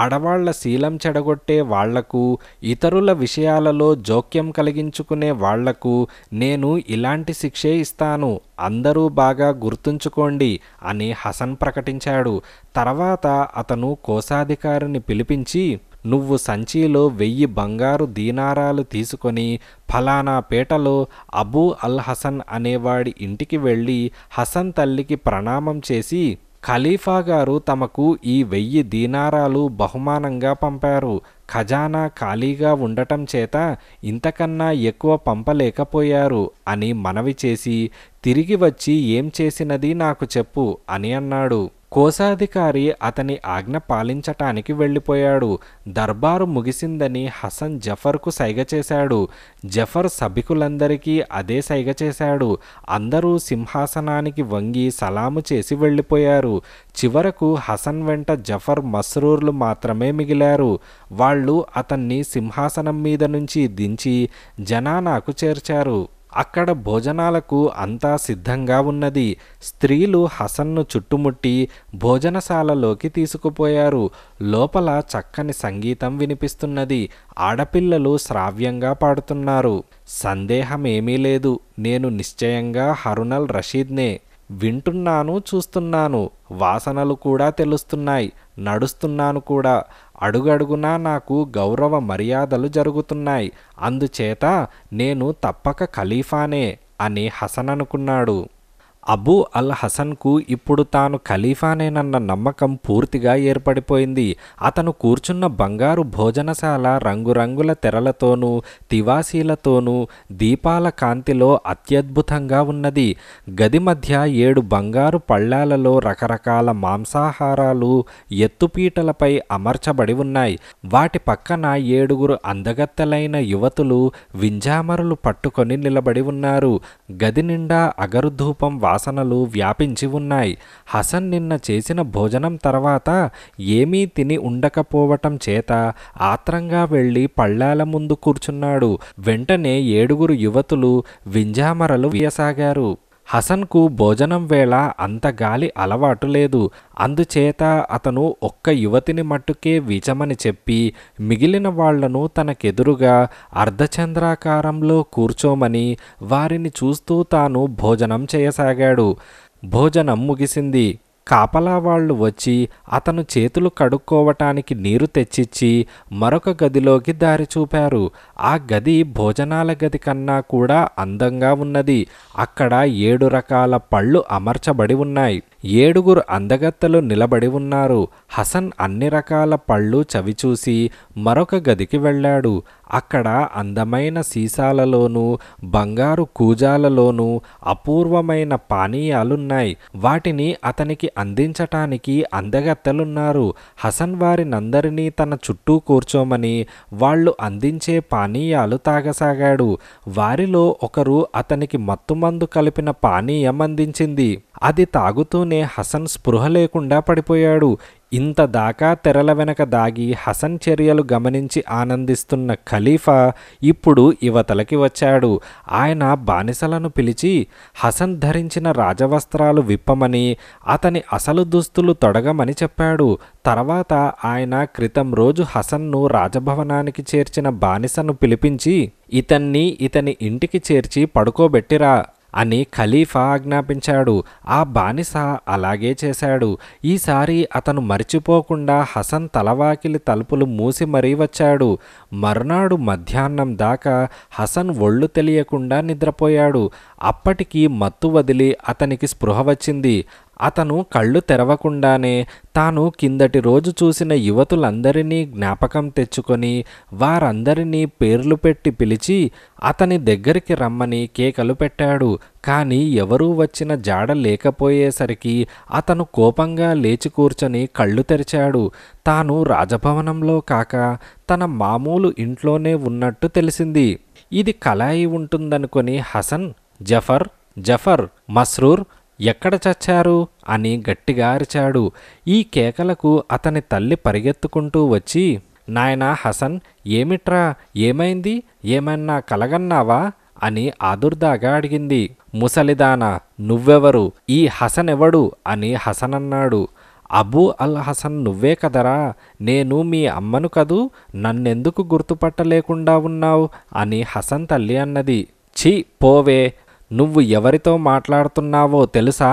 ఆడవాళ్ల శీలం చెడగొట్టే వాళ్లకు ఇతరుల విషయాలలో జోక్యం కలిగించుకునే వాళ్లకు నేను ఇలాంటి శిక్షే ఇస్తాను అందరూ బాగా గుర్తుంచుకోండి అని హసన్ ప్రకటించాడు తర్వాత అతను కోశాధికారిని పిలిపించి నువ్వు సంచిలో వెయ్యి బంగారు దీనారాలు తీసుకొని ఫలానా పేటలో అబూ అల్ హసన్ అనేవాడి ఇంటికి వెళ్ళి హసన్ తల్లికి ప్రణామం చేసి ఖలీఫా గారు తమకు ఈ వెయ్యి దీనారాలు బహుమానంగా పంపారు ఖజానా ఖాళీగా ఉండటం చేత ఇంతకన్నా ఎక్కువ పంపలేకపోయారు అని మనవి చేసి తిరిగి వచ్చి ఏం చేసినది నాకు చెప్పు అని అన్నాడు కోశాధికారి అతని ఆజ్ఞ పాలించటానికి వెళ్ళిపోయాడు దర్బారు ముగిసిందని హసన్ జఫర్కు సైగ చేశాడు జఫర్ సభికులందరికీ అదే సైగ చేశాడు అందరూ సింహాసనానికి వంగి సలాము చేసి వెళ్ళిపోయారు చివరకు హసన్ వెంట జఫర్ మస్రూర్లు మాత్రమే మిగిలారు వాళ్ళు అతన్ని సింహాసనం మీద నుంచి దించి జనానాకు చేర్చారు అక్కడ భోజనాలకు అంతా సిద్ధంగా ఉన్నది స్త్రీలు హసన్ను చుట్టుముట్టి భోజనశాలలోకి తీసుకుపోయారు లోపల చక్కని సంగీతం వినిపిస్తున్నది ఆడపిల్లలు శ్రావ్యంగా పాడుతున్నారు సందేహమేమీ లేదు నేను నిశ్చయంగా హరునల్ రషీద్నే వింటున్నాను చూస్తున్నాను వాసనలు కూడా తెలుస్తున్నాయి నడుస్తున్నాను కూడా అడుగడుగునా నాకు గౌరవ మర్యాదలు జరుగుతున్నాయి అందుచేత నేను తప్పక ఖలీఫానే అని హసన్ అనుకున్నాడు అబూ అల్ హసన్కు ఇప్పుడు తాను ఖలీఫానేనన్న నమ్మకం పూర్తిగా ఏర్పడిపోయింది అతను కూర్చున్న బంగారు భోజనశాల రంగురంగుల తెరలతోనూ తివాసీలతోనూ దీపాల కాంతిలో అత్యద్భుతంగా ఉన్నది గది మధ్య ఏడు బంగారు పళ్ళాలలో రకరకాల మాంసాహారాలు ఎత్తుపీటలపై అమర్చబడి ఉన్నాయి వాటి పక్కన ఏడుగురు అందగత్తెలైన యువతులు వింజామరులు పట్టుకొని నిలబడి ఉన్నారు గది నిండా అగరుధూపం వాసనలు వ్యాపించి ఉన్నాయి హసన్ నిన్న చేసిన భోజనం తర్వాత ఏమీ తిని ఉండకపోవటం చేత ఆత్రంగా వెళ్ళి పళ్ళాల ముందు కూర్చున్నాడు వెంటనే ఏడుగురు యువతులు వింజామరలు వీయసాగారు హసన్కు భోజనం వేళ అంత గాలి అలవాటు లేదు అందుచేత అతను ఒక్క యువతిని మట్టుకే వీచమని చెప్పి మిగిలిన వాళ్లను తనకెదురుగా అర్ధచంద్రాకారంలో కూర్చోమని వారిని చూస్తూ తాను భోజనం చేయసాగాడు భోజనం ముగిసింది కాపలా వాళ్ళు వచ్చి అతను చేతులు కడుక్కోవటానికి నీరు తెచ్చిచ్చి మరొక గదిలోకి దారి చూపారు ఆ గది భోజనాల గది కన్నా కూడా అందంగా ఉన్నది అక్కడ ఏడు రకాల పళ్ళు అమర్చబడి ఉన్నాయి ఏడుగురు అందగత్తలు నిలబడి ఉన్నారు హసన్ అన్ని రకాల పళ్ళు చవిచూసి మరొక గదికి వెళ్ళాడు అక్కడ అందమైన సీసాలలోనూ బంగారు కూజాలలోనూ అపూర్వమైన పానీయాలున్నాయి వాటిని అతనికి అందించటానికి అందగత్తలున్నారు హసన్ వారినందరినీ తన చుట్టూ కూర్చోమని వాళ్ళు అందించే పానీయాలు తాగసాగాడు వారిలో ఒకరు అతనికి మత్తుమందు కలిపిన పానీయం అందించింది అది తాగుతూనే హసన్ స్పృహ లేకుండా పడిపోయాడు ఇంత దాకా తెరల వెనక దాగి హసన్ చర్యలు గమనించి ఆనందిస్తున్న ఖలీఫా ఇప్పుడు యువతలకి వచ్చాడు ఆయన బానిసలను పిలిచి హసన్ ధరించిన రాజవస్త్రాలు విప్పమని అతని అసలు దుస్తులు తొడగమని చెప్పాడు తర్వాత ఆయన క్రితం రోజు హసన్ను రాజభవనానికి చేర్చిన బానిసను పిలిపించి ఇతన్ని ఇతని ఇంటికి చేర్చి పడుకోబెట్టిరా అని ఖలీఫా ఆజ్ఞాపించాడు ఆ బానిస అలాగే చేశాడు ఈసారి అతను మరిచిపోకుండా హసన్ తలవాకిలి తలుపులు మూసి మరీ వచ్చాడు మరునాడు మధ్యాహ్నం దాకా హసన్ ఒళ్ళు తెలియకుండా నిద్రపోయాడు అప్పటికి మత్తు వదిలి అతనికి స్పృహ వచ్చింది అతను కళ్ళు తెరవకుండానే తాను కిందటి రోజు చూసిన యువతులందరినీ జ్ఞాపకం తెచ్చుకొని వారందరినీ పేర్లు పెట్టి పిలిచి అతని దగ్గరికి రమ్మని కేకలు పెట్టాడు కానీ ఎవరూ వచ్చిన జాడ లేకపోయేసరికి అతను కోపంగా లేచి కూర్చొని కళ్ళు తెరిచాడు తాను రాజభవనంలో కాక తన మామూలు ఇంట్లోనే ఉన్నట్టు తెలిసింది ఇది కళాయి ఉంటుందనుకొని హసన్ జఫర్ జఫర్ మస్రూర్ ఎక్కడ చచ్చారు అని గట్టిగా అరిచాడు ఈ కేకలకు అతని తల్లి పరిగెత్తుకుంటూ వచ్చి నాయనా హసన్ ఏమిట్రా ఏమైంది ఏమన్నా కలగన్నావా అని ఆదుర్దాగా అడిగింది ముసలిదానా నువ్వెవరు ఈ హసన్ ఎవడు అని హసన్ అన్నాడు అబూ అల్ హసన్ నువ్వే కదరా నేను మీ అమ్మను కదూ నన్నెందుకు గుర్తుపట్టలేకుండా ఉన్నావు అని హసన్ తల్లి అన్నది ఛీ పోవే నువ్వు ఎవరితో మాట్లాడుతున్నావో తెలుసా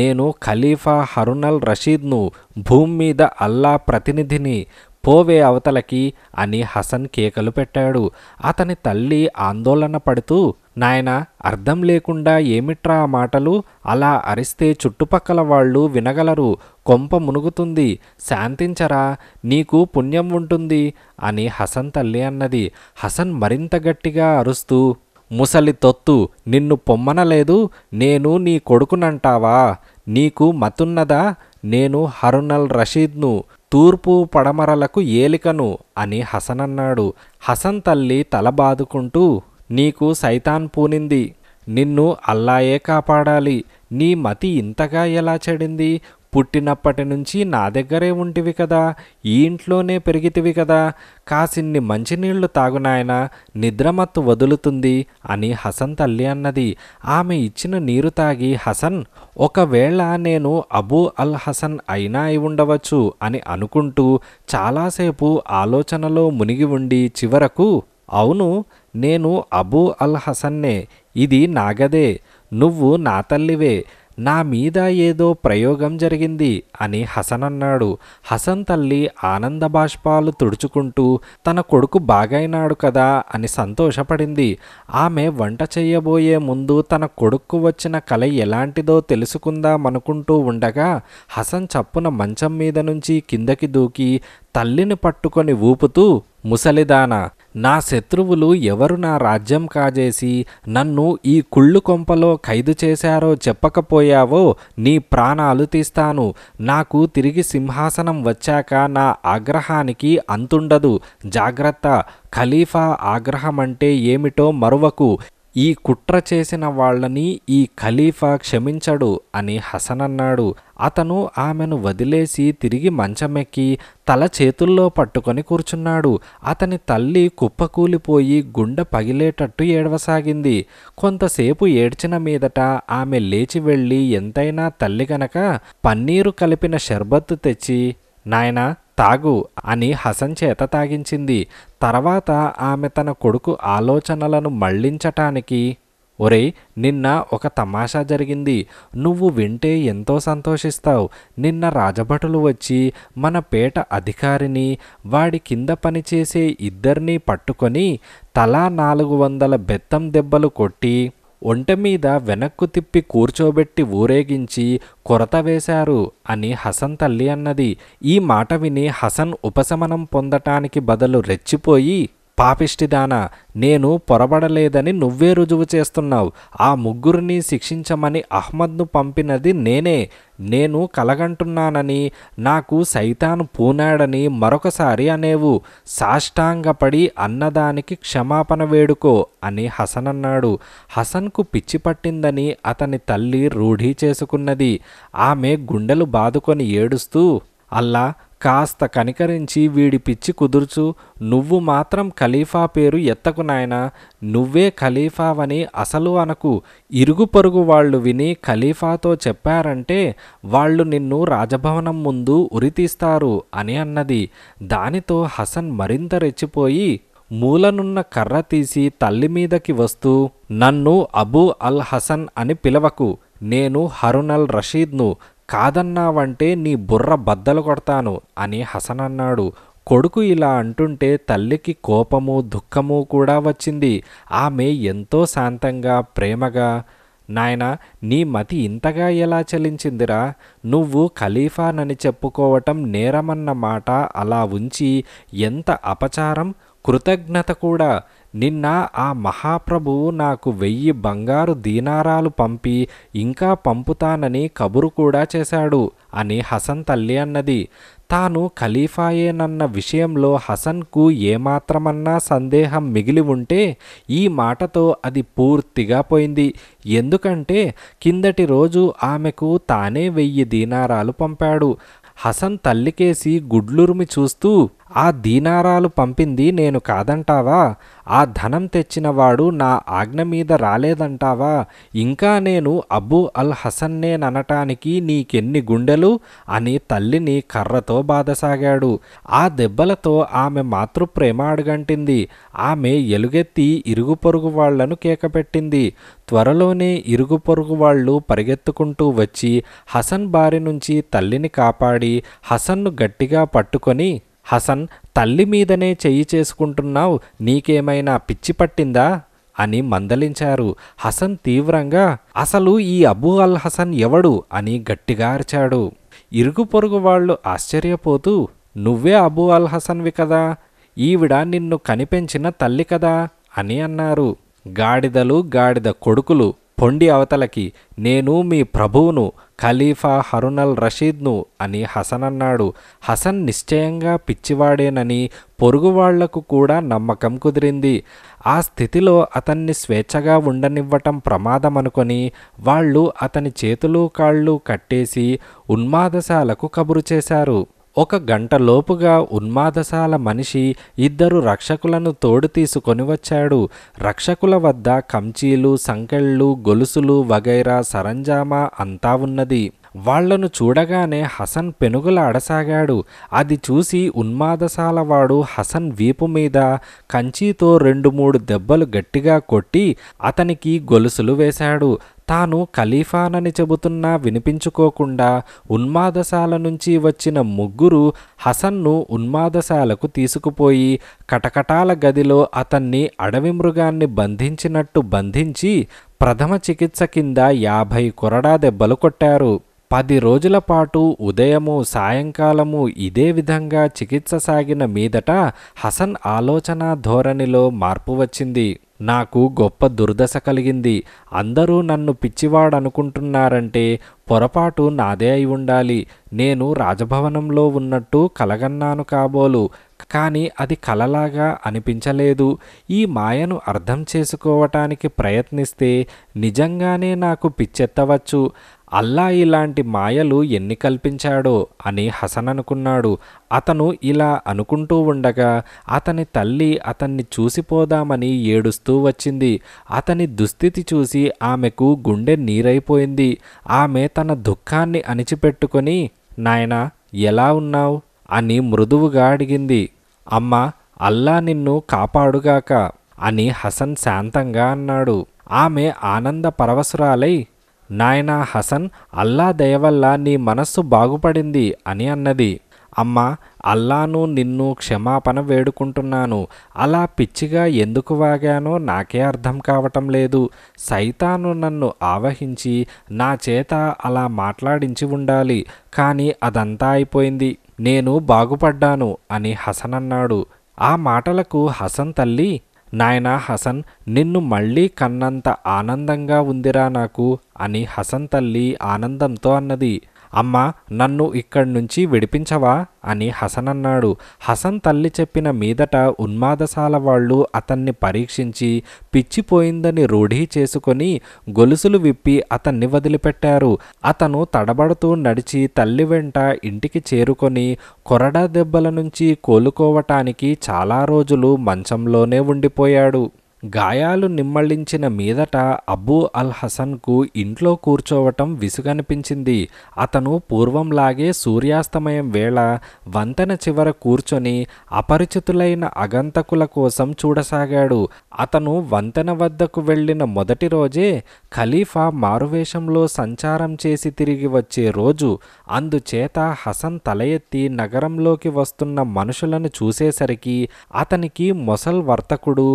నేను ఖలీఫా హరునల్ రషీద్ను భూమి మీద అల్లా ప్రతినిధిని పోవే అవతలకి అని హసన్ కేకలు పెట్టాడు అతని తల్లి ఆందోళన పడుతూ నాయన అర్థం లేకుండా ఏమిట్రా మాటలు అలా అరిస్తే చుట్టుపక్కల వాళ్ళు వినగలరు కొంప మునుగుతుంది శాంతించరా నీకు పుణ్యం ఉంటుంది అని హసన్ తల్లి అన్నది హసన్ మరింత గట్టిగా అరుస్తూ ముసలి తొత్తు నిన్ను పొమ్మనలేదు నేను నీ కొడుకునంటావా నీకు మతున్నదా నేను హరునల్ రషీద్ను తూర్పు పడమరలకు ఏలికను అని హసన్ అన్నాడు హసన్ తల్లి తల బాదుకుంటూ నీకు సైతాన్ పూనింది నిన్ను అల్లాయే కాపాడాలి నీ మతి ఇంతగా ఎలా చెడింది పుట్టినప్పటి నుంచి నా దగ్గరే ఉంటివి కదా ఈ ఇంట్లోనే పెరిగితివి కదా కాసిన్ని మంచినీళ్లు తాగునాయన నిద్రమత్తు వదులుతుంది అని హసన్ తల్లి అన్నది ఆమె ఇచ్చిన నీరు తాగి హసన్ ఒకవేళ నేను అబూ అల్ హసన్ అయినా అయి ఉండవచ్చు అని అనుకుంటూ చాలాసేపు ఆలోచనలో మునిగి ఉండి చివరకు అవును నేను అబూ అల్ హసన్నే ఇది నాగదే నువ్వు నా తల్లివే నా మీద ఏదో ప్రయోగం జరిగింది అని హసన్ అన్నాడు హసన్ తల్లి ఆనంద బాష్పాలు తుడుచుకుంటూ తన కొడుకు బాగైనాడు కదా అని సంతోషపడింది ఆమె వంట చేయబోయే ముందు తన కొడుకు వచ్చిన కల ఎలాంటిదో తెలుసుకుందామనుకుంటూ ఉండగా హసన్ చప్పున మంచం మీద నుంచి కిందకి దూకి తల్లిని పట్టుకొని ఊపుతూ ముసలిదానా నా శత్రువులు ఎవరు నా రాజ్యం కాజేసి నన్ను ఈ కుళ్ళు కొంపలో ఖైదు చేశారో చెప్పకపోయావో నీ ప్రాణాలు తీస్తాను నాకు తిరిగి సింహాసనం వచ్చాక నా ఆగ్రహానికి అంతుండదు జాగ్రత్త ఖలీఫా ఆగ్రహం అంటే ఏమిటో మరువకు ఈ కుట్ర చేసిన వాళ్ళని ఈ ఖలీఫా క్షమించడు అని హసన్ అన్నాడు అతను ఆమెను వదిలేసి తిరిగి మంచమెక్కి తల చేతుల్లో పట్టుకొని కూర్చున్నాడు అతని తల్లి కుప్పకూలిపోయి గుండె పగిలేటట్టు ఏడవసాగింది కొంతసేపు ఏడ్చిన మీదట ఆమె లేచి వెళ్ళి ఎంతైనా తల్లి గనక పన్నీరు కలిపిన షర్బత్తు తెచ్చి నాయన తాగు అని హసన్ చేత తాగించింది తర్వాత ఆమె తన కొడుకు ఆలోచనలను మళ్లించటానికి ఒరే నిన్న ఒక తమాషా జరిగింది నువ్వు వింటే ఎంతో సంతోషిస్తావు నిన్న రాజభటులు వచ్చి మన పేట అధికారిని వాడి కింద పనిచేసే ఇద్దరినీ పట్టుకొని తలా నాలుగు వందల బెత్తం దెబ్బలు కొట్టి ఒంట మీద వెనక్కు తిప్పి కూర్చోబెట్టి ఊరేగించి కొరత వేశారు అని హసన్ తల్లి అన్నది ఈ మాట విని హసన్ ఉపశమనం పొందటానికి బదులు రెచ్చిపోయి పాపిష్టిదాన నేను పొరబడలేదని నువ్వే రుజువు చేస్తున్నావు ఆ ముగ్గురిని శిక్షించమని అహ్మద్ను పంపినది నేనే నేను కలగంటున్నానని నాకు సైతాన్ పూనాడని మరొకసారి అనేవు సాష్టాంగపడి అన్నదానికి క్షమాపణ వేడుకో అని హసన్ అన్నాడు హసన్కు పిచ్చి పట్టిందని అతని తల్లి రూఢీ చేసుకున్నది ఆమె గుండెలు బాదుకొని ఏడుస్తూ అల్లా కాస్త కనికరించి వీడి పిచ్చి కుదుర్చు నువ్వు మాత్రం ఖలీఫా పేరు ఎత్తకు నాయన నువ్వే ఖలీఫావని అసలు అనకు ఇరుగు పొరుగు వాళ్ళు విని ఖలీఫాతో చెప్పారంటే వాళ్ళు నిన్ను రాజభవనం ముందు ఉరితీస్తారు అని అన్నది దానితో హసన్ మరింత రెచ్చిపోయి మూలనున్న కర్ర తీసి తల్లి మీదకి వస్తూ నన్ను అబూ అల్ హసన్ అని పిలవకు నేను హరునల్ రషీద్ను కాదన్నావంటే నీ బుర్ర బద్దలు కొడతాను అని హసన్ అన్నాడు కొడుకు ఇలా అంటుంటే తల్లికి కోపము దుఃఖము కూడా వచ్చింది ఆమె ఎంతో శాంతంగా ప్రేమగా నాయన నీ మతి ఇంతగా ఎలా చలించిందిరా నువ్వు ఖలీఫానని చెప్పుకోవటం నేరమన్న మాట అలా ఉంచి ఎంత అపచారం కృతజ్ఞత కూడా నిన్న ఆ మహాప్రభువు నాకు వెయ్యి బంగారు దీనారాలు పంపి ఇంకా పంపుతానని కబురు కూడా చేశాడు అని హసన్ తల్లి అన్నది తాను ఖలీఫాయేనన్న విషయంలో హసన్కు ఏమాత్రమన్నా సందేహం మిగిలి ఉంటే ఈ మాటతో అది పూర్తిగా పోయింది ఎందుకంటే కిందటి రోజు ఆమెకు తానే వెయ్యి దీనారాలు పంపాడు హసన్ తల్లికేసి గుడ్లురుమి చూస్తూ ఆ దీనారాలు పంపింది నేను కాదంటావా ఆ ధనం తెచ్చినవాడు నా ఆజ్ఞ మీద రాలేదంటావా ఇంకా నేను అబూ అల్ హసన్నేననటానికి నీకెన్ని గుండెలు అని తల్లిని కర్రతో బాధసాగాడు ఆ దెబ్బలతో ఆమె మాతృ ప్రేమ అడుగంటింది ఆమె ఎలుగెత్తి ఇరుగు పొరుగు వాళ్లను కేకపెట్టింది త్వరలోనే ఇరుగు పొరుగు వాళ్ళు పరిగెత్తుకుంటూ వచ్చి హసన్ బారి నుంచి తల్లిని కాపాడి హసన్ను గట్టిగా పట్టుకొని హసన్ తల్లి మీదనే చెయ్యి చేసుకుంటున్నావు నీకేమైనా పిచ్చి పట్టిందా అని మందలించారు హసన్ తీవ్రంగా అసలు ఈ అబూ అల్ హసన్ ఎవడు అని గట్టిగా అరిచాడు ఇరుగు పొరుగు వాళ్ళు ఆశ్చర్యపోతూ నువ్వే అబూ అల్ హసన్వి కదా ఈవిడ నిన్ను కనిపెంచిన తల్లి కదా అని అన్నారు గాడిదలు గాడిద కొడుకులు పొండి అవతలకి నేను మీ ప్రభువును ఖలీఫా హరునల్ రషీద్ను అని హసన్ అన్నాడు హసన్ నిశ్చయంగా పిచ్చివాడేనని పొరుగువాళ్లకు కూడా నమ్మకం కుదిరింది ఆ స్థితిలో అతన్ని స్వేచ్ఛగా ఉండనివ్వటం ప్రమాదమనుకొని వాళ్ళు అతని చేతులు కాళ్ళు కట్టేసి ఉన్మాదశాలకు కబురు చేశారు ఒక గంటలోపుగా ఉన్మాదశాల మనిషి ఇద్దరు రక్షకులను తోడు తీసుకొని వచ్చాడు రక్షకుల వద్ద కంచీలు సంకెళ్ళు గొలుసులు వగైరా సరంజామా అంతా ఉన్నది వాళ్లను చూడగానే హసన్ పెనుగులాడసాగాడు అది చూసి ఉన్మాదశాల వాడు హసన్ వీపు మీద కంచీతో రెండు మూడు దెబ్బలు గట్టిగా కొట్టి అతనికి గొలుసులు వేశాడు తాను ఖలీఫానని చెబుతున్నా వినిపించుకోకుండా ఉన్మాదశాల నుంచి వచ్చిన ముగ్గురు హసన్ను ఉన్మాదశాలకు తీసుకుపోయి కటకటాల గదిలో అతన్ని అడవి మృగాన్ని బంధించినట్టు బంధించి ప్రథమ చికిత్స కింద యాభై కొరడా దెబ్బలు కొట్టారు పది రోజుల పాటు ఉదయము సాయంకాలము ఇదే విధంగా చికిత్స సాగిన మీదట హసన్ ఆలోచన ధోరణిలో మార్పు వచ్చింది నాకు గొప్ప దుర్దశ కలిగింది అందరూ నన్ను పిచ్చివాడనుకుంటున్నారంటే పొరపాటు నాదే అయి ఉండాలి నేను రాజభవనంలో ఉన్నట్టు కలగన్నాను కాబోలు కానీ అది కలలాగా అనిపించలేదు ఈ మాయను అర్థం చేసుకోవటానికి ప్రయత్నిస్తే నిజంగానే నాకు పిచ్చెత్తవచ్చు అల్లా ఇలాంటి మాయలు ఎన్ని కల్పించాడో అని హసన్ అనుకున్నాడు అతను ఇలా అనుకుంటూ ఉండగా అతని తల్లి అతన్ని చూసిపోదామని ఏడుస్తూ వచ్చింది అతని దుస్థితి చూసి ఆమెకు గుండె నీరైపోయింది ఆమె తన దుఃఖాన్ని అణిచిపెట్టుకొని నాయనా ఎలా ఉన్నావు అని మృదువుగా అడిగింది అమ్మ అల్లా నిన్ను కాపాడుగాక అని హసన్ శాంతంగా అన్నాడు ఆమె ఆనంద పరవశురాలై నాయనా హసన్ అల్లా దయవల్ల నీ మనస్సు బాగుపడింది అని అన్నది అమ్మ అల్లాను నిన్ను క్షమాపణ వేడుకుంటున్నాను అలా పిచ్చిగా ఎందుకు వాగానో నాకే అర్థం కావటం లేదు సైతాను నన్ను ఆవహించి నా చేత అలా మాట్లాడించి ఉండాలి కానీ అదంతా అయిపోయింది నేను బాగుపడ్డాను అని హసన్ అన్నాడు ఆ మాటలకు హసన్ తల్లి నాయనా హసన్ నిన్ను మళ్ళీ కన్నంత ఆనందంగా ఉందిరా నాకు అని హసన్ తల్లి ఆనందంతో అన్నది అమ్మ నన్ను ఇక్కడి నుంచి విడిపించవా అని హసన్ అన్నాడు హసన్ తల్లి చెప్పిన మీదట ఉన్మాదశాల వాళ్ళు అతన్ని పరీక్షించి పిచ్చిపోయిందని రూఢీ చేసుకొని గొలుసులు విప్పి అతన్ని వదిలిపెట్టారు అతను తడబడుతూ నడిచి తల్లి వెంట ఇంటికి చేరుకొని కొరడా దెబ్బల నుంచి కోలుకోవటానికి చాలా రోజులు మంచంలోనే ఉండిపోయాడు గాయాలు నిమ్మళించిన మీదట అబూ అల్ హసన్కు ఇంట్లో కూర్చోవటం విసుగనిపించింది అతను పూర్వంలాగే సూర్యాస్తమయం వేళ వంతెన చివర కూర్చొని అపరిచితులైన అగంతకుల కోసం చూడసాగాడు అతను వంతెన వద్దకు వెళ్ళిన మొదటి రోజే ఖలీఫా మారువేషంలో సంచారం చేసి తిరిగి వచ్చే రోజు అందుచేత హసన్ తల ఎత్తి నగరంలోకి వస్తున్న మనుషులను చూసేసరికి అతనికి మొసల్ వర్తకుడు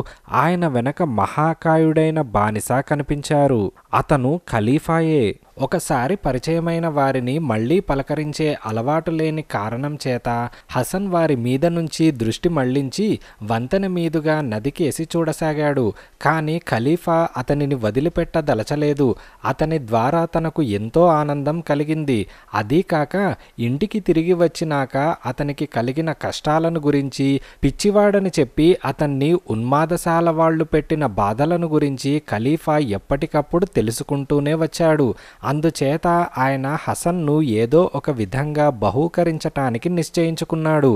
ఆయన వెనక మహాకాయుడైన బానిసా కనిపించారు అతను ఖలీఫాయే ఒకసారి పరిచయమైన వారిని మళ్లీ పలకరించే అలవాటు లేని కారణం చేత హసన్ వారి మీద నుంచి దృష్టి మళ్లించి వంతెన మీదుగా నదికేసి చూడసాగాడు కానీ ఖలీఫా అతనిని వదిలిపెట్టదలచలేదు అతని ద్వారా తనకు ఎంతో ఆనందం కలిగింది అదీ కాక ఇంటికి తిరిగి వచ్చినాక అతనికి కలిగిన కష్టాలను గురించి పిచ్చివాడని చెప్పి అతన్ని ఉన్మాదశాల వాళ్ళు పెట్టిన బాధలను గురించి ఖలీఫా ఎప్పటికప్పుడు తెలుసుకుంటూనే వచ్చాడు అందుచేత ఆయన హసన్ను ఏదో ఒక విధంగా బహూకరించటానికి నిశ్చయించుకున్నాడు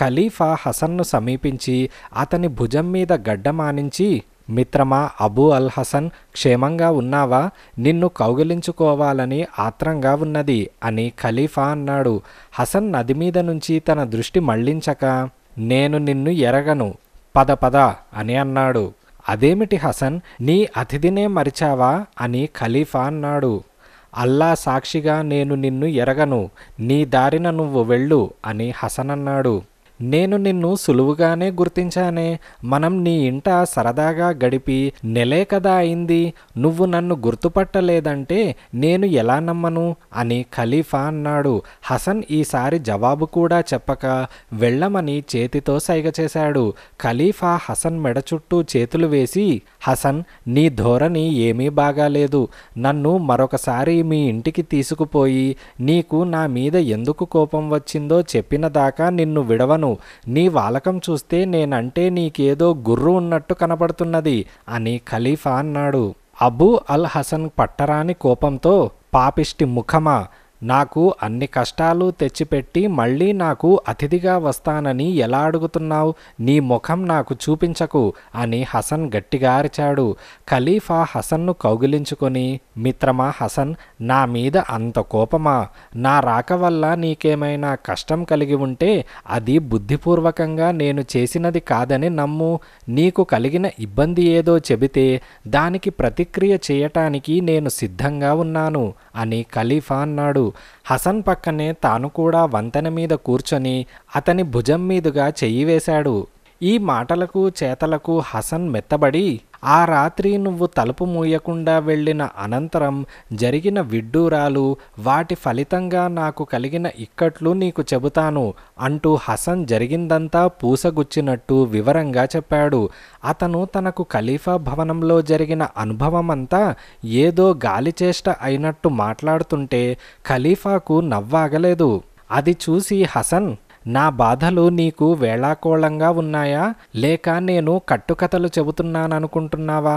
ఖలీఫా హసన్ను సమీపించి అతని భుజం మీద గడ్డమానించి మిత్రమా అబూ అల్ హసన్ క్షేమంగా ఉన్నావా నిన్ను కౌగిలించుకోవాలని ఆత్రంగా ఉన్నది అని ఖలీఫా అన్నాడు హసన్ నది మీద నుంచి తన దృష్టి మళ్లించక నేను నిన్ను ఎరగను పద పద అని అన్నాడు అదేమిటి హసన్ నీ అతిథినే మరిచావా అని ఖలీఫా అన్నాడు అల్లా సాక్షిగా నేను నిన్ను ఎరగను నీ దారిన నువ్వు వెళ్ళు అని హసనన్నాడు నేను నిన్ను సులువుగానే గుర్తించానే మనం నీ ఇంట సరదాగా గడిపి నెలే కదా అయింది నువ్వు నన్ను గుర్తుపట్టలేదంటే నేను ఎలా నమ్మను అని ఖలీఫా అన్నాడు హసన్ ఈసారి జవాబు కూడా చెప్పక వెళ్ళమని చేతితో సైగ చేశాడు ఖలీఫా హసన్ మెడ చుట్టూ చేతులు వేసి హసన్ నీ ధోరణి ఏమీ బాగాలేదు నన్ను మరొకసారి మీ ఇంటికి తీసుకుపోయి నీకు నా మీద ఎందుకు కోపం వచ్చిందో చెప్పిన దాకా నిన్ను విడవను నీ వాలకం చూస్తే నేనంటే నీకేదో గుర్రు ఉన్నట్టు కనపడుతున్నది అని ఖలీఫా అన్నాడు అబూ అల్ హసన్ పట్టరాని కోపంతో పాపిష్టి ముఖమా నాకు అన్ని కష్టాలు తెచ్చిపెట్టి మళ్ళీ నాకు అతిథిగా వస్తానని ఎలా అడుగుతున్నావు నీ ముఖం నాకు చూపించకు అని హసన్ గట్టిగా అరిచాడు ఖలీఫా హసన్ను కౌగిలించుకొని మిత్రమా హసన్ నా మీద అంత కోపమా నా రాక వల్ల నీకేమైనా కష్టం కలిగి ఉంటే అది బుద్ధిపూర్వకంగా నేను చేసినది కాదని నమ్ము నీకు కలిగిన ఇబ్బంది ఏదో చెబితే దానికి ప్రతిక్రియ చేయటానికి నేను సిద్ధంగా ఉన్నాను అని ఖలీఫా అన్నాడు హసన్ పక్కనే తాను కూడా వంతెన మీద కూర్చొని అతని భుజం మీదుగా చెయ్యి వేశాడు ఈ మాటలకు చేతలకు హసన్ మెత్తబడి ఆ రాత్రి నువ్వు తలుపు మూయకుండా వెళ్ళిన అనంతరం జరిగిన విడ్డూరాలు వాటి ఫలితంగా నాకు కలిగిన ఇక్కట్లు నీకు చెబుతాను అంటూ హసన్ జరిగిందంతా పూసగుచ్చినట్టు వివరంగా చెప్పాడు అతను తనకు ఖలీఫా భవనంలో జరిగిన అనుభవమంతా ఏదో గాలిచేష్ట అయినట్టు మాట్లాడుతుంటే ఖలీఫాకు నవ్వాగలేదు అది చూసి హసన్ నా బాధలు నీకు వేళాకోళంగా ఉన్నాయా లేక నేను కట్టుకథలు చెబుతున్నాననుకుంటున్నావా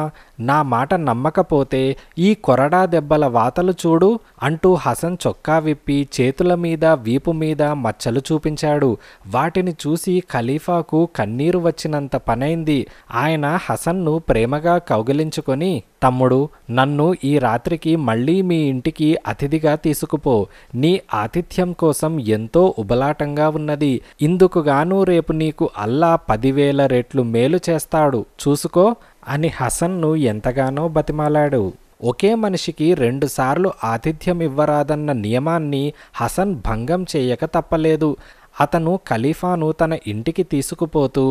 నా మాట నమ్మకపోతే ఈ కొరడా దెబ్బల వాతలు చూడు అంటూ హసన్ చొక్కా విప్పి చేతుల మీద వీపు మీద మచ్చలు చూపించాడు వాటిని చూసి ఖలీఫాకు కన్నీరు వచ్చినంత పనైంది ఆయన హసన్ను ప్రేమగా కౌగిలించుకొని తమ్ముడు నన్ను ఈ రాత్రికి మళ్ళీ మీ ఇంటికి అతిథిగా తీసుకుపో నీ ఆతిథ్యం కోసం ఎంతో ఉబలాటంగా ఉన్నది ఇందుకుగాను రేపు నీకు అల్లా పదివేల రెట్లు మేలు చేస్తాడు చూసుకో అని హసన్ను ఎంతగానో బతిమాలాడు ఒకే మనిషికి రెండుసార్లు ఆతిథ్యం ఇవ్వరాదన్న నియమాన్ని హసన్ భంగం చేయక తప్పలేదు అతను ఖలీఫాను తన ఇంటికి తీసుకుపోతూ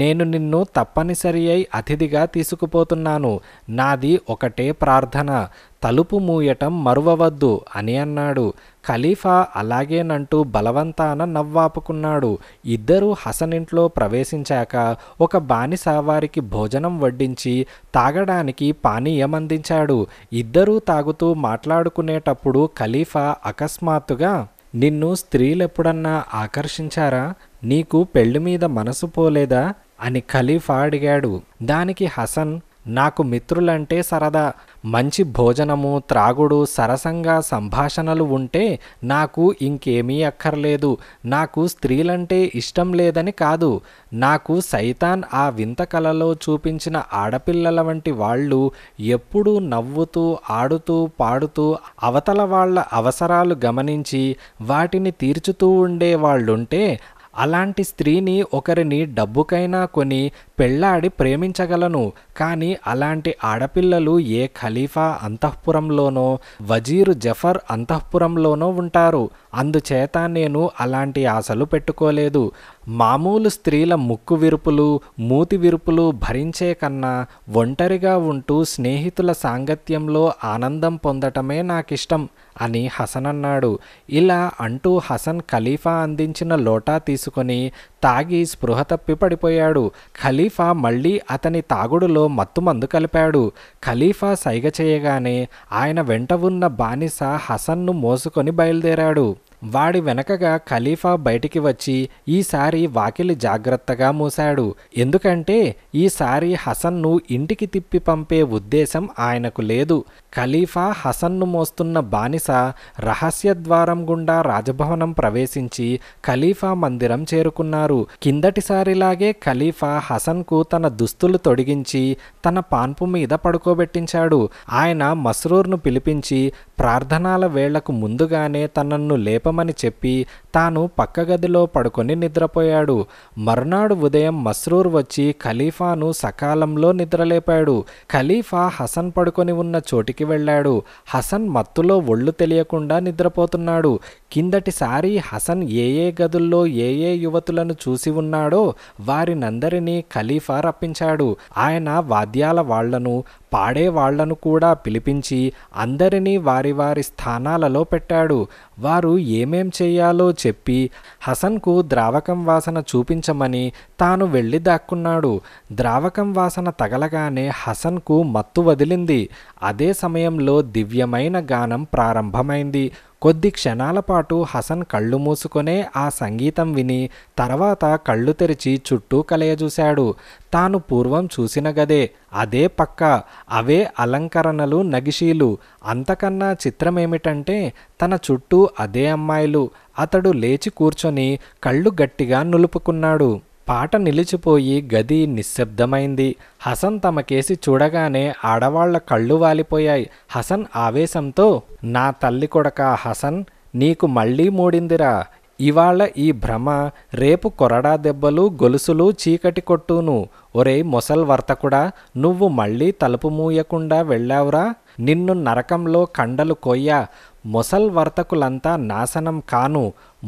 నేను నిన్ను తప్పనిసరి అయి అతిథిగా తీసుకుపోతున్నాను నాది ఒకటే ప్రార్థన తలుపు మూయటం మరువవద్దు అని అన్నాడు ఖలీఫా అలాగేనంటూ బలవంతాన నవ్వాపుకున్నాడు ఇద్దరూ హసనింట్లో ప్రవేశించాక ఒక బానిస వారికి భోజనం వడ్డించి తాగడానికి పానీయం అందించాడు ఇద్దరూ తాగుతూ మాట్లాడుకునేటప్పుడు ఖలీఫా అకస్మాత్తుగా నిన్ను స్త్రీలెప్పుడన్నా ఆకర్షించారా నీకు పెళ్లి మీద మనసు పోలేదా అని ఖలీఫా అడిగాడు దానికి హసన్ నాకు మిత్రులంటే సరదా మంచి భోజనము త్రాగుడు సరసంగా సంభాషణలు ఉంటే నాకు ఇంకేమీ అక్కర్లేదు నాకు స్త్రీలంటే ఇష్టం లేదని కాదు నాకు సైతాన్ ఆ వింత కలలో చూపించిన ఆడపిల్లల వంటి వాళ్ళు ఎప్పుడూ నవ్వుతూ ఆడుతూ పాడుతూ అవతల వాళ్ళ అవసరాలు గమనించి వాటిని తీర్చుతూ ఉండే వాళ్ళుంటే అలాంటి స్త్రీని ఒకరిని డబ్బుకైనా కొని పెళ్లాడి ప్రేమించగలను కానీ అలాంటి ఆడపిల్లలు ఏ ఖలీఫా అంతఃపురంలోనో వజీరు జఫర్ అంతఃపురంలోనో ఉంటారు అందుచేత నేను అలాంటి ఆశలు పెట్టుకోలేదు మామూలు స్త్రీల ముక్కు విరుపులు మూతి విరుపులు భరించే కన్నా ఒంటరిగా ఉంటూ స్నేహితుల సాంగత్యంలో ఆనందం పొందటమే నాకిష్టం అని హసన్ అన్నాడు ఇలా అంటూ హసన్ ఖలీఫా అందించిన లోటా తీసుకొని తాగి స్పృహ తప్పి పడిపోయాడు ఖలీ ఖలీఫా మళ్ళీ అతని తాగుడులో మత్తుమందు కలిపాడు ఖలీఫా సైగ చేయగానే ఆయన వెంట ఉన్న బానిస హసన్ను మోసుకొని బయలుదేరాడు వాడి వెనకగా ఖలీఫా బయటికి వచ్చి ఈసారి వాకిలి జాగ్రత్తగా మూశాడు ఎందుకంటే ఈసారి హసన్ను ఇంటికి తిప్పి పంపే ఉద్దేశం ఆయనకు లేదు ఖలీఫా హసన్ను మోస్తున్న బానిస రహస్య ద్వారం గుండా రాజభవనం ప్రవేశించి ఖలీఫా మందిరం చేరుకున్నారు కిందటిసారిలాగే ఖలీఫా హసన్కు తన దుస్తులు తొడిగించి తన పాన్పు మీద పడుకోబెట్టించాడు ఆయన మస్రూర్ను పిలిపించి ప్రార్థనాల వేళ్లకు ముందుగానే తనను లేప చెప్పమని చెప్పి తాను పక్క గదిలో పడుకొని నిద్రపోయాడు మర్నాడు ఉదయం మస్రూర్ వచ్చి ఖలీఫాను సకాలంలో నిద్రలేపాడు ఖలీఫా హసన్ పడుకొని ఉన్న చోటికి వెళ్ళాడు హసన్ మత్తులో ఒళ్ళు తెలియకుండా నిద్రపోతున్నాడు కిందటిసారి హసన్ ఏ ఏ గదుల్లో ఏ ఏ యువతులను చూసి ఉన్నాడో వారినందరినీ ఖలీఫా రప్పించాడు ఆయన వాద్యాల వాళ్లను పాడే వాళ్లను కూడా పిలిపించి అందరినీ వారి వారి స్థానాలలో పెట్టాడు వారు ఏమేం చేయాలో చెప్పి హసన్కు ద్రావకం వాసన చూపించమని తాను వెళ్ళి దాక్కున్నాడు ద్రావకం వాసన తగలగానే హసన్కు మత్తు వదిలింది అదే సమయంలో దివ్యమైన గానం ప్రారంభమైంది కొద్ది క్షణాల పాటు హసన్ కళ్ళు మూసుకొనే ఆ సంగీతం విని తర్వాత కళ్ళు తెరిచి చుట్టూ కలయజూశాడు తాను పూర్వం చూసిన గదే అదే పక్క అవే అలంకరణలు నగిషీలు అంతకన్నా చిత్రమేమిటంటే తన చుట్టూ అదే అమ్మాయిలు అతడు లేచి కూర్చొని కళ్ళు గట్టిగా నులుపుకున్నాడు పాట నిలిచిపోయి గది నిశ్శబ్దమైంది హసన్ తమ కేసి చూడగానే ఆడవాళ్ల కళ్ళు వాలిపోయాయి హసన్ ఆవేశంతో నా తల్లి కొడక హసన్ నీకు మళ్ళీ మూడిందిరా ఇవాళ ఈ భ్రమ రేపు కొరడా దెబ్బలు గొలుసులు చీకటి కొట్టును ఒరే మొసల్ వర్తకుడా నువ్వు మళ్ళీ తలుపు మూయకుండా వెళ్ళావురా నిన్ను నరకంలో కండలు కొయ్య మొసల్ వర్తకులంతా నాశనం కాను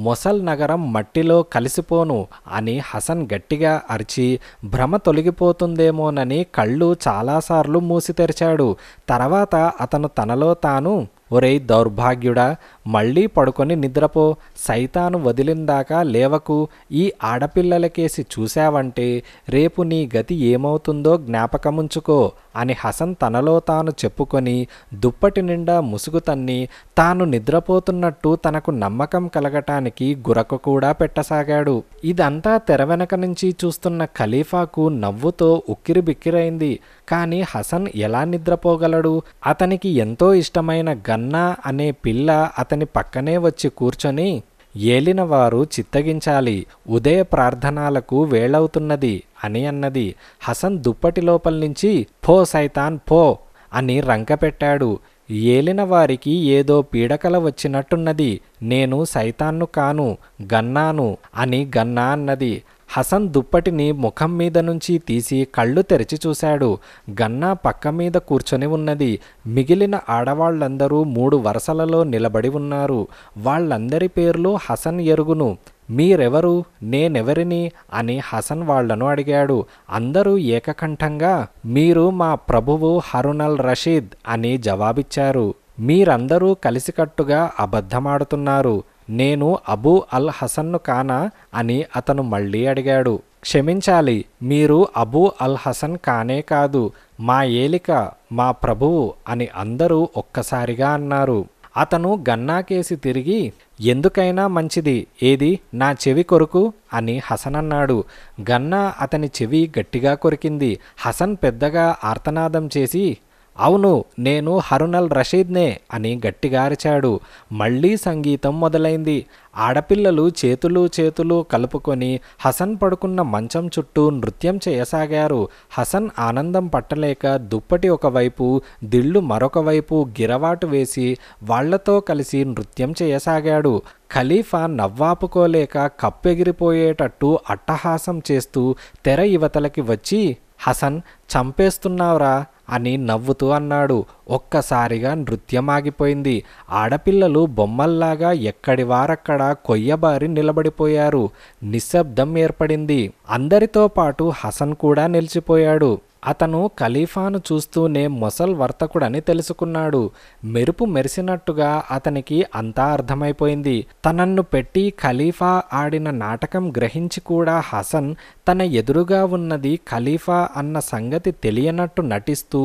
మొసల్ నగరం మట్టిలో కలిసిపోను అని హసన్ గట్టిగా అరిచి భ్రమ తొలగిపోతుందేమోనని కళ్ళు చాలాసార్లు మూసి తెరిచాడు తర్వాత అతను తనలో తాను ఒరే దౌర్భాగ్యుడా మళ్ళీ పడుకొని నిద్రపో సైతాను వదిలిందాకా లేవకు ఈ ఆడపిల్లలకేసి చూశావంటే రేపు నీ గతి ఏమవుతుందో జ్ఞాపకముంచుకో అని హసన్ తనలో తాను చెప్పుకొని దుప్పటి నిండా ముసుగు తన్ని తాను నిద్రపోతున్నట్టు తనకు నమ్మకం కలగటానికి గురక కూడా పెట్టసాగాడు ఇదంతా తెర వెనక నుంచి చూస్తున్న ఖలీఫాకు నవ్వుతో ఉక్కిరి బిక్కిరైంది కానీ హసన్ ఎలా నిద్రపోగలడు అతనికి ఎంతో ఇష్టమైన గన్నా అనే పిల్ల అతని పక్కనే వచ్చి కూర్చొని ఏలినవారు చిత్తగించాలి ఉదయ ప్రార్థనాలకు వేళవుతున్నది అని అన్నది హసన్ దుప్పటి లోపల నుంచి పో సైతాన్ పో అని రంకపెట్టాడు ఏలిన వారికి ఏదో పీడకల వచ్చినట్టున్నది నేను సైతాన్ను కాను గన్నాను అని గన్నా అన్నది హసన్ దుప్పటిని ముఖం మీద నుంచి తీసి కళ్ళు తెరిచి చూశాడు గన్నా పక్క మీద కూర్చొని ఉన్నది మిగిలిన ఆడవాళ్ళందరూ మూడు వరుసలలో నిలబడి ఉన్నారు వాళ్ళందరి పేర్లు హసన్ ఎరుగును మీరెవరు నేనెవరిని అని హసన్ వాళ్లను అడిగాడు అందరూ ఏకకంఠంగా మీరు మా ప్రభువు హరుణల్ రషీద్ అని జవాబిచ్చారు మీరందరూ కలిసికట్టుగా అబద్ధమాడుతున్నారు నేను అబూ అల్ హసన్ను కానా అని అతను మళ్ళీ అడిగాడు క్షమించాలి మీరు అబూ అల్ హసన్ కానే కాదు మా ఏలిక మా ప్రభువు అని అందరూ ఒక్కసారిగా అన్నారు అతను గన్నా కేసి తిరిగి ఎందుకైనా మంచిది ఏది నా చెవి కొరకు అని హసన్ అన్నాడు గన్నా అతని చెవి గట్టిగా కొరికింది హసన్ పెద్దగా ఆర్తనాదం చేసి అవును నేను హరునల్ రషీద్నే అని గట్టిగా అరిచాడు మళ్లీ సంగీతం మొదలైంది ఆడపిల్లలు చేతులు చేతులు కలుపుకొని హసన్ పడుకున్న మంచం చుట్టూ నృత్యం చేయసాగారు హసన్ ఆనందం పట్టలేక దుప్పటి ఒకవైపు దిళ్ళు మరొకవైపు గిరవాటు వేసి వాళ్లతో కలిసి నృత్యం చేయసాగాడు ఖలీఫా నవ్వాపుకోలేక కప్పెగిరిపోయేటట్టు అట్టహాసం చేస్తూ తెర యువతలకి వచ్చి హసన్ చంపేస్తున్నావురా అని నవ్వుతూ అన్నాడు ఒక్కసారిగా నృత్యం ఆగిపోయింది ఆడపిల్లలు బొమ్మల్లాగా ఎక్కడి వారక్కడ కొయ్యబారి నిలబడిపోయారు నిశ్శబ్దం ఏర్పడింది అందరితో పాటు హసన్ కూడా నిలిచిపోయాడు అతను ఖలీఫాను చూస్తూనే మొసల్ వర్తకుడని తెలుసుకున్నాడు మెరుపు మెరిసినట్టుగా అతనికి అంతా అర్థమైపోయింది తనన్ను పెట్టి ఖలీఫా ఆడిన నాటకం గ్రహించి కూడా హసన్ తన ఎదురుగా ఉన్నది ఖలీఫా అన్న సంగతి తెలియనట్టు నటిస్తూ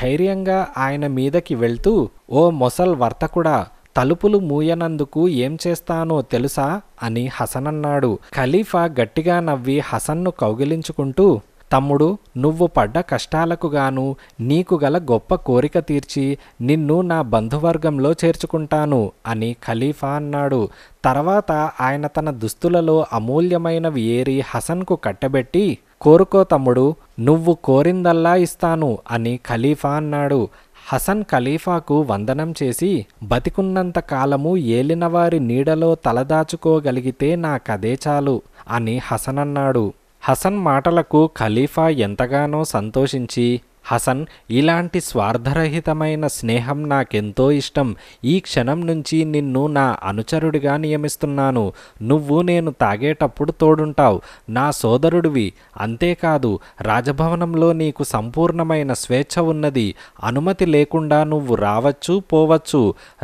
ధైర్యంగా ఆయన మీదకి వెళ్తూ ఓ మొసల్ వర్తకుడా తలుపులు మూయనందుకు ఏం చేస్తానో తెలుసా అని హసన్ అన్నాడు ఖలీఫా గట్టిగా నవ్వి హసన్ను కౌగిలించుకుంటూ తమ్ముడు నువ్వు పడ్డ కష్టాలకు గాను నీకు గల గొప్ప కోరిక తీర్చి నిన్ను నా బంధువర్గంలో చేర్చుకుంటాను అని ఖలీఫా అన్నాడు తర్వాత ఆయన తన దుస్తులలో అమూల్యమైనవి ఏరి హసన్కు కట్టబెట్టి కోరుకో తమ్ముడు నువ్వు కోరిందల్లా ఇస్తాను అని ఖలీఫా అన్నాడు హసన్ ఖలీఫాకు వందనం చేసి బతికున్నంత కాలము ఏలినవారి నీడలో తలదాచుకోగలిగితే నాకదే చాలు అని హసన్ అన్నాడు హసన్ మాటలకు ఖలీఫా ఎంతగానో సంతోషించి హసన్ ఇలాంటి స్వార్థరహితమైన స్నేహం నాకెంతో ఇష్టం ఈ క్షణం నుంచి నిన్ను నా అనుచరుడిగా నియమిస్తున్నాను నువ్వు నేను తాగేటప్పుడు తోడుంటావు నా సోదరుడివి అంతేకాదు రాజభవనంలో నీకు సంపూర్ణమైన స్వేచ్ఛ ఉన్నది అనుమతి లేకుండా నువ్వు రావచ్చు పోవచ్చు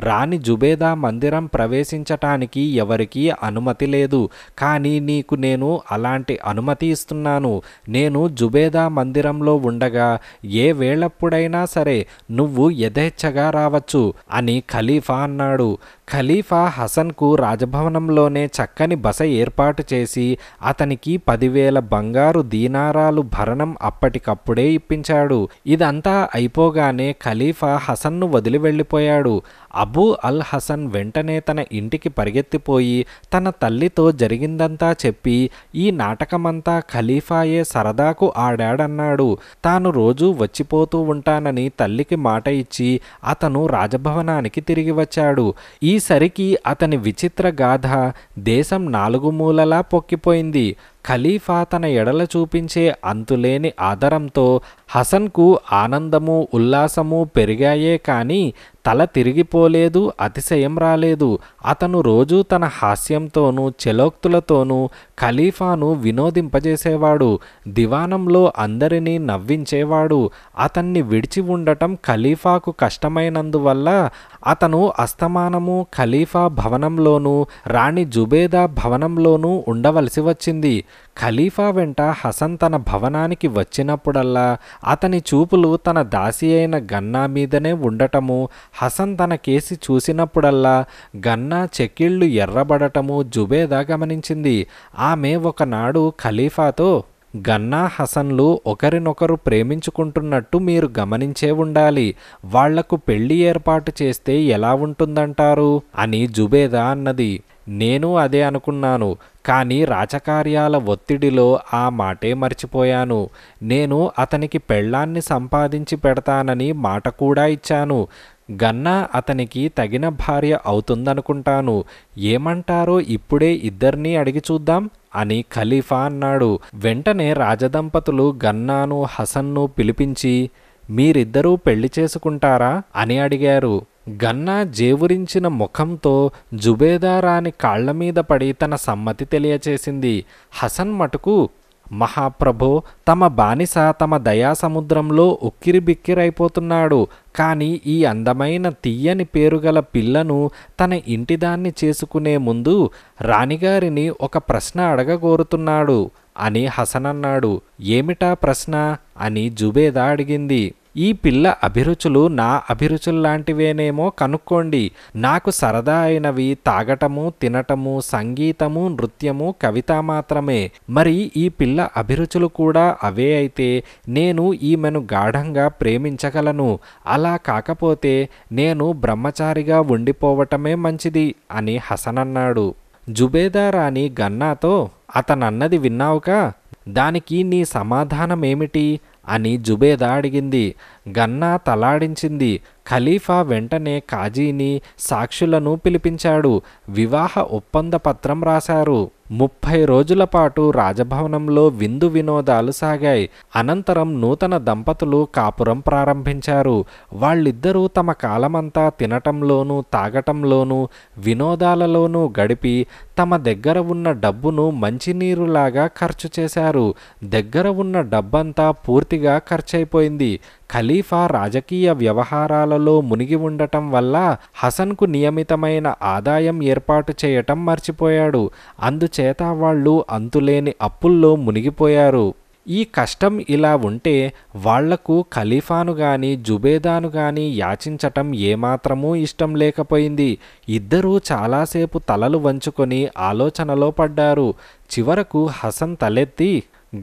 రాణి జుబేదా మందిరం ప్రవేశించటానికి ఎవరికీ అనుమతి లేదు కానీ నీకు నేను అలాంటి అనుమతి ఇస్తున్నాను నేను జుబేదా మందిరంలో ఉండగా ఏ వేళప్పుడైనా సరే నువ్వు యథేచ్ఛగా రావచ్చు అని ఖలీఫా అన్నాడు ఖలీఫా హసన్కు రాజభవనంలోనే చక్కని బస ఏర్పాటు చేసి అతనికి పదివేల బంగారు దీనారాలు భరణం అప్పటికప్పుడే ఇప్పించాడు ఇదంతా అయిపోగానే ఖలీఫా హసన్ను వదిలి వెళ్ళిపోయాడు అబూ అల్ హసన్ వెంటనే తన ఇంటికి పరిగెత్తిపోయి తన తల్లితో జరిగిందంతా చెప్పి ఈ నాటకమంతా ఖలీఫాయే సరదాకు ఆడాడన్నాడు తాను రోజూ వచ్చిపోతూ ఉంటానని తల్లికి మాట ఇచ్చి అతను రాజభవనానికి తిరిగి వచ్చాడు ఈ సరికి అతని విచిత్ర గాథ దేశం నాలుగు మూలలా పొక్కిపోయింది ఖలీఫా తన ఎడల చూపించే అంతులేని ఆదరంతో హసన్కు ఆనందము ఉల్లాసము పెరిగాయే కానీ తల తిరిగిపోలేదు అతిశయం రాలేదు అతను రోజూ తన హాస్యంతోనూ చెలోక్తులతోనూ ఖలీఫాను వినోదింపజేసేవాడు దివానంలో అందరినీ నవ్వించేవాడు అతన్ని విడిచి ఉండటం ఖలీఫాకు కష్టమైనందువల్ల అతను అస్తమానము ఖలీఫా భవనంలోనూ రాణి జుబేదా భవనంలోనూ ఉండవలసి వచ్చింది ఖలీఫా వెంట హసన్ తన భవనానికి వచ్చినప్పుడల్లా అతని చూపులు తన దాసి అయిన గన్నా మీదనే ఉండటము హసన్ తన కేసి చూసినప్పుడల్లా గన్నా చెక్కిళ్ళు ఎర్రబడటము జుబేదా గమనించింది ఆమె ఒకనాడు ఖలీఫాతో గన్నా హసన్లు ఒకరినొకరు ప్రేమించుకుంటున్నట్టు మీరు గమనించే ఉండాలి వాళ్లకు పెళ్లి ఏర్పాటు చేస్తే ఎలా ఉంటుందంటారు అని జుబేదా అన్నది నేను అదే అనుకున్నాను కానీ రాజకార్యాల ఒత్తిడిలో ఆ మాటే మర్చిపోయాను నేను అతనికి పెళ్ళాన్ని సంపాదించి పెడతానని మాట కూడా ఇచ్చాను గన్నా అతనికి తగిన భార్య అవుతుందనుకుంటాను ఏమంటారో ఇప్పుడే ఇద్దరినీ అడిగి చూద్దాం అని ఖలీఫా అన్నాడు వెంటనే రాజదంపతులు గన్నాను హసన్ను పిలిపించి మీరిద్దరూ పెళ్లి చేసుకుంటారా అని అడిగారు గన్నా జేవురించిన ముఖంతో జుబేదారాని కాళ్ల మీద పడి తన సమ్మతి తెలియచేసింది హసన్ మటుకు మహాప్రభో తమ బానిస తమ దయాసముద్రంలో బిక్కిరైపోతున్నాడు కానీ ఈ అందమైన తీయని పేరుగల పిల్లను తన ఇంటిదాన్ని చేసుకునే ముందు రాణిగారిని ఒక ప్రశ్న అడగగోరుతున్నాడు అని హసన్ అన్నాడు ఏమిటా ప్రశ్న అని జుబేదా అడిగింది ఈ పిల్ల అభిరుచులు నా అభిరుచులు లాంటివేనేమో కనుక్కోండి నాకు సరదా అయినవి తాగటము తినటము సంగీతము నృత్యము కవిత మాత్రమే మరి ఈ పిల్ల అభిరుచులు కూడా అవే అయితే నేను ఈమెను గాఢంగా ప్రేమించగలను అలా కాకపోతే నేను బ్రహ్మచారిగా ఉండిపోవటమే మంచిది అని హసనన్నాడు జుబేదారాణి గన్నాతో అతనన్నది విన్నావుగా దానికి నీ సమాధానమేమిటి అని జుబేదా అడిగింది గన్నా తలాడించింది ఖలీఫా వెంటనే కాజీని సాక్షులను పిలిపించాడు వివాహ ఒప్పంద పత్రం రాశారు ముప్పై రోజుల పాటు రాజభవనంలో విందు వినోదాలు సాగాయి అనంతరం నూతన దంపతులు కాపురం ప్రారంభించారు వాళ్ళిద్దరూ తమ కాలమంతా తినటంలోనూ తాగటంలోనూ వినోదాలలోనూ గడిపి తమ దగ్గర ఉన్న డబ్బును మంచినీరులాగా ఖర్చు చేశారు దగ్గర ఉన్న డబ్బంతా పూర్తిగా ఖర్చయిపోయింది ఖలీఫా రాజకీయ వ్యవహారాలలో మునిగి ఉండటం వల్ల హసన్కు నియమితమైన ఆదాయం ఏర్పాటు చేయటం మర్చిపోయాడు అందుచేత వాళ్ళు అంతులేని అప్పుల్లో మునిగిపోయారు ఈ కష్టం ఇలా ఉంటే వాళ్లకు ఖలీఫాను గాని జుబేదాను గాని యాచించటం ఏమాత్రమూ ఇష్టం లేకపోయింది ఇద్దరూ చాలాసేపు తలలు వంచుకొని ఆలోచనలో పడ్డారు చివరకు హసన్ తలెత్తి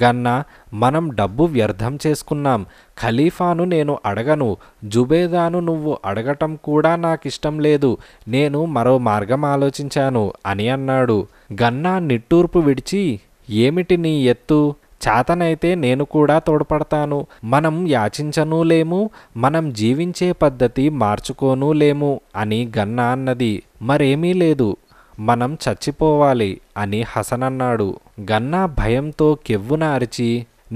గన్నా మనం డబ్బు వ్యర్థం చేసుకున్నాం ఖలీఫాను నేను అడగను జుబేదాను నువ్వు అడగటం కూడా నాకిష్టం లేదు నేను మరో మార్గం ఆలోచించాను అని అన్నాడు గన్నా నిట్టూర్పు విడిచి ఏమిటి నీ ఎత్తు చాతనైతే నేను కూడా తోడ్పడతాను మనం యాచించనూ లేము మనం జీవించే పద్ధతి మార్చుకోనూ లేము అని గన్నా అన్నది మరేమీ లేదు మనం చచ్చిపోవాలి అని హసన్ అన్నాడు గన్నా భయంతో కెవ్వున అరిచి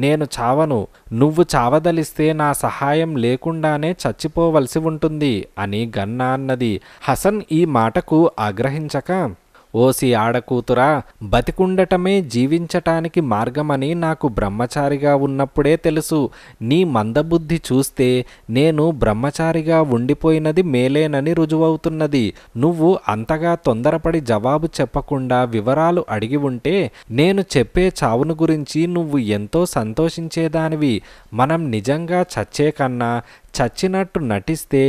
నేను చావను నువ్వు చావదలిస్తే నా సహాయం లేకుండానే చచ్చిపోవలసి ఉంటుంది అని గన్నా అన్నది హసన్ ఈ మాటకు ఆగ్రహించక ఓసి ఆడకూతురా బతికుండటమే జీవించటానికి మార్గమని నాకు బ్రహ్మచారిగా ఉన్నప్పుడే తెలుసు నీ మందబుద్ధి చూస్తే నేను బ్రహ్మచారిగా ఉండిపోయినది మేలేనని రుజువవుతున్నది నువ్వు అంతగా తొందరపడి జవాబు చెప్పకుండా వివరాలు అడిగి ఉంటే నేను చెప్పే చావును గురించి నువ్వు ఎంతో సంతోషించేదానివి మనం నిజంగా చచ్చే కన్నా చచ్చినట్టు నటిస్తే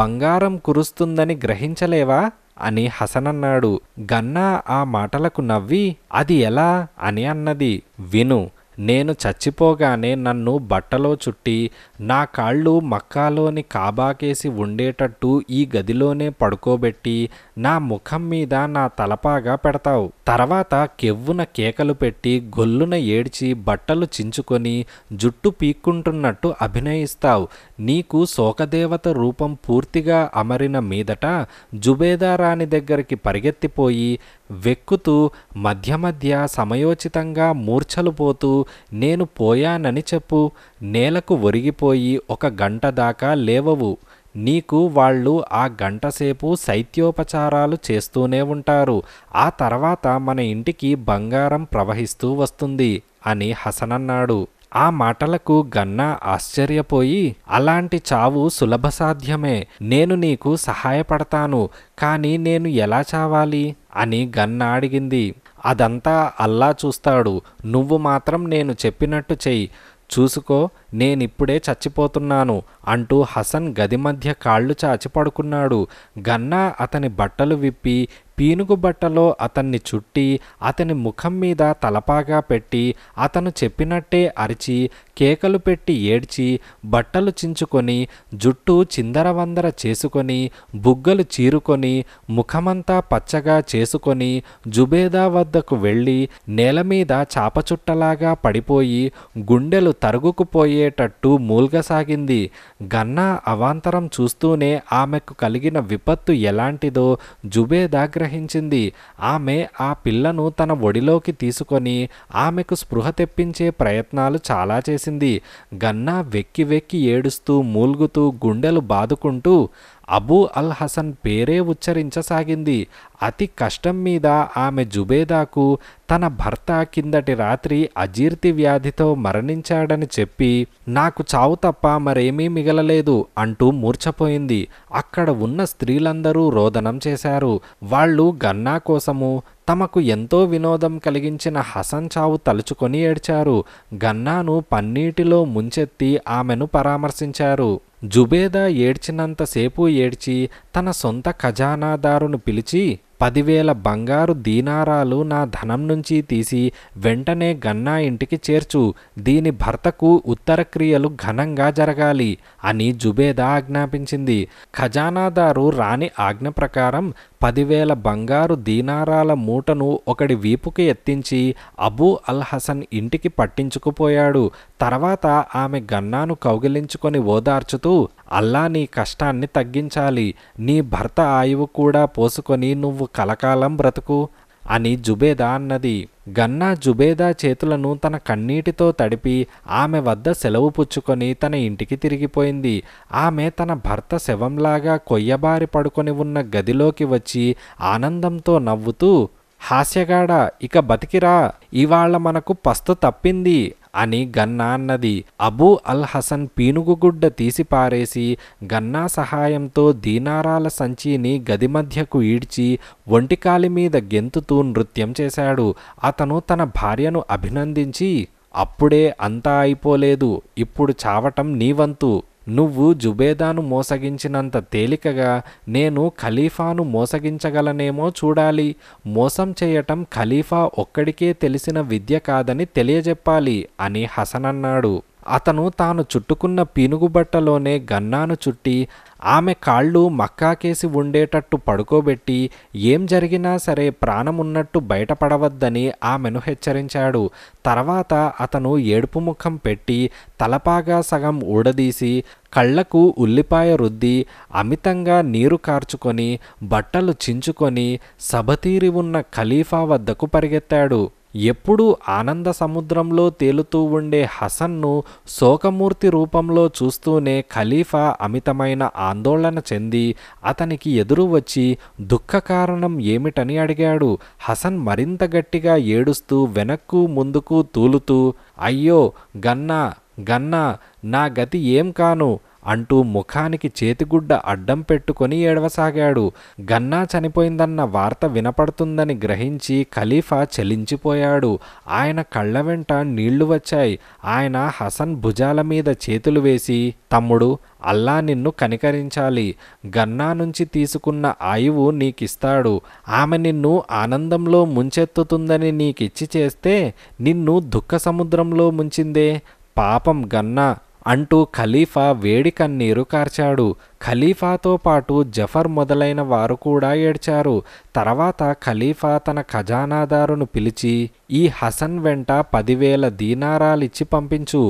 బంగారం కురుస్తుందని గ్రహించలేవా అని హసనన్నాడు గన్నా ఆ మాటలకు నవ్వి అది ఎలా అని అన్నది విను నేను చచ్చిపోగానే నన్ను బట్టలో చుట్టి నా కాళ్ళు మక్కాలోని కాబాకేసి ఉండేటట్టు ఈ గదిలోనే పడుకోబెట్టి నా ముఖం మీద నా తలపాగా పెడతావు తర్వాత కెవ్వున కేకలు పెట్టి గొల్లున ఏడ్చి బట్టలు చించుకొని జుట్టు పీక్కుంటున్నట్టు అభినయిస్తావు నీకు శోకదేవత రూపం పూర్తిగా అమరిన మీదట జుబేదారాణి దగ్గరికి పరిగెత్తిపోయి వెక్కుతూ మధ్య మధ్య సమయోచితంగా మూర్ఛలు పోతూ నేను పోయానని చెప్పు నేలకు ఒరిగిపోయి ఒక గంట దాకా లేవవు నీకు వాళ్ళు ఆ గంటసేపు శైత్యోపచారాలు చేస్తూనే ఉంటారు ఆ తర్వాత మన ఇంటికి బంగారం ప్రవహిస్తూ వస్తుంది అని హసనన్నాడు ఆ మాటలకు గన్నా ఆశ్చర్యపోయి అలాంటి చావు సులభసాధ్యమే నేను నీకు సహాయపడతాను కానీ నేను ఎలా చావాలి అని గన్న అడిగింది అదంతా అల్లా చూస్తాడు నువ్వు మాత్రం నేను చెప్పినట్టు చెయ్యి చూసుకో నేనిప్పుడే చచ్చిపోతున్నాను అంటూ హసన్ గది మధ్య కాళ్ళు చాచి పడుకున్నాడు గన్నా అతని బట్టలు విప్పి పీనుగు బట్టలో అతన్ని చుట్టి అతని ముఖం మీద తలపాగా పెట్టి అతను చెప్పినట్టే అరిచి కేకలు పెట్టి ఏడ్చి బట్టలు చించుకొని జుట్టు చిందరవందర చేసుకొని బుగ్గలు చీరుకొని ముఖమంతా పచ్చగా చేసుకొని జుబేదా వద్దకు వెళ్ళి నేల మీద చాపచుట్టలాగా పడిపోయి గుండెలు తరుగుకుపోయేటట్టు మూల్గసాగింది గన్నా అవాంతరం చూస్తూనే ఆమెకు కలిగిన విపత్తు ఎలాంటిదో జుబేదా గ్రహ నిగ్రహించింది ఆమె ఆ పిల్లను తన ఒడిలోకి తీసుకొని ఆమెకు స్పృహ తెప్పించే ప్రయత్నాలు చాలా చేసింది గన్నా వెక్కి వెక్కి ఏడుస్తూ మూల్గుతూ గుండెలు బాదుకుంటూ అబూ అల్ హసన్ పేరే ఉచ్చరించసాగింది అతి కష్టం మీద ఆమె జుబేదాకు తన భర్త కిందటి రాత్రి అజీర్తి వ్యాధితో మరణించాడని చెప్పి నాకు చావు తప్ప మరేమీ మిగలలేదు అంటూ మూర్ఛపోయింది అక్కడ ఉన్న స్త్రీలందరూ రోదనం చేశారు వాళ్ళు గన్నా కోసము తమకు ఎంతో వినోదం కలిగించిన హసన్ చావు తలుచుకొని ఏడ్చారు గన్నాను పన్నీటిలో ముంచెత్తి ఆమెను పరామర్శించారు జుబేదా ఏడ్చినంతసేపు ఏడ్చి తన సొంత ఖజానాదారును పిలిచి పదివేల బంగారు దీనారాలు నా ధనం నుంచి తీసి వెంటనే గన్నా ఇంటికి చేర్చు దీని భర్తకు ఉత్తరక్రియలు ఘనంగా జరగాలి అని జుబేదా ఆజ్ఞాపించింది ఖజానాదారు రాణి ఆజ్ఞ ప్రకారం పదివేల బంగారు దీనారాల మూటను ఒకడి వీపుకి ఎత్తించి అబూ అల్ హసన్ ఇంటికి పట్టించుకుపోయాడు తర్వాత ఆమె గన్నాను కౌగిలించుకొని ఓదార్చుతూ అల్లా నీ కష్టాన్ని తగ్గించాలి నీ భర్త ఆయువు కూడా పోసుకొని నువ్వు కలకాలం బ్రతుకు అని జుబేదా అన్నది గన్నా జుబేదా చేతులను తన కన్నీటితో తడిపి ఆమె వద్ద సెలవు పుచ్చుకొని తన ఇంటికి తిరిగిపోయింది ఆమె తన భర్త శవంలాగా కొయ్యబారి పడుకొని ఉన్న గదిలోకి వచ్చి ఆనందంతో నవ్వుతూ హాస్యగాడ ఇక బతికిరా ఇవాళ మనకు పస్తు తప్పింది అని గన్నా అన్నది అబూ అల్ హసన్ పీనుగుగుడ్డ తీసిపారేసి గన్నా సహాయంతో దీనారాల సంచిని గది మధ్యకు ఈడ్చి ఒంటికాలి మీద గెంతుతూ నృత్యం చేశాడు అతను తన భార్యను అభినందించి అప్పుడే అంతా అయిపోలేదు ఇప్పుడు చావటం నీవంతు నువ్వు జుబేదాను మోసగించినంత తేలికగా నేను ఖలీఫాను మోసగించగలనేమో చూడాలి మోసం చేయటం ఖలీఫా ఒక్కడికే తెలిసిన విద్య కాదని తెలియజెప్పాలి అని హసన్ అన్నాడు అతను తాను చుట్టుకున్న పీనుగు బట్టలోనే గన్నాను చుట్టి ఆమె కాళ్ళు మక్కాకేసి ఉండేటట్టు పడుకోబెట్టి ఏం జరిగినా సరే ప్రాణమున్నట్టు బయటపడవద్దని ఆమెను హెచ్చరించాడు తర్వాత అతను ఏడుపు ముఖం పెట్టి తలపాగా సగం ఊడదీసి కళ్లకు ఉల్లిపాయ రుద్ది అమితంగా నీరు కార్చుకొని బట్టలు చించుకొని సభతీరి ఉన్న ఖలీఫా వద్దకు పరిగెత్తాడు ఎప్పుడూ ఆనంద సముద్రంలో తేలుతూ ఉండే హసన్ను శోకమూర్తి రూపంలో చూస్తూనే ఖలీఫా అమితమైన ఆందోళన చెంది అతనికి ఎదురు వచ్చి దుఃఖ కారణం ఏమిటని అడిగాడు హసన్ మరింత గట్టిగా ఏడుస్తూ వెనక్కు ముందుకు తూలుతూ అయ్యో గన్నా గన్నా నా గతి ఏం కాను అంటూ ముఖానికి చేతిగుడ్డ అడ్డం పెట్టుకొని ఏడవసాగాడు గన్నా చనిపోయిందన్న వార్త వినపడుతుందని గ్రహించి ఖలీఫా చలించిపోయాడు ఆయన కళ్ళ వెంట నీళ్లు వచ్చాయి ఆయన హసన్ భుజాల మీద చేతులు వేసి తమ్ముడు అల్లా నిన్ను కనికరించాలి గన్నా నుంచి తీసుకున్న ఆయువు నీకిస్తాడు ఆమె నిన్ను ఆనందంలో ముంచెత్తుతుందని నీకిచ్చి చేస్తే నిన్ను దుఃఖ సముద్రంలో ముంచిందే పాపం గన్నా అంటూ ఖలీఫా వేడి కన్నీరు కార్చాడు ఖలీఫాతో పాటు జఫర్ మొదలైన వారు కూడా ఏడ్చారు తర్వాత ఖలీఫా తన ఖజానాదారును పిలిచి ఈ హసన్ వెంట పదివేల దీనారాలిచ్చి పంపించు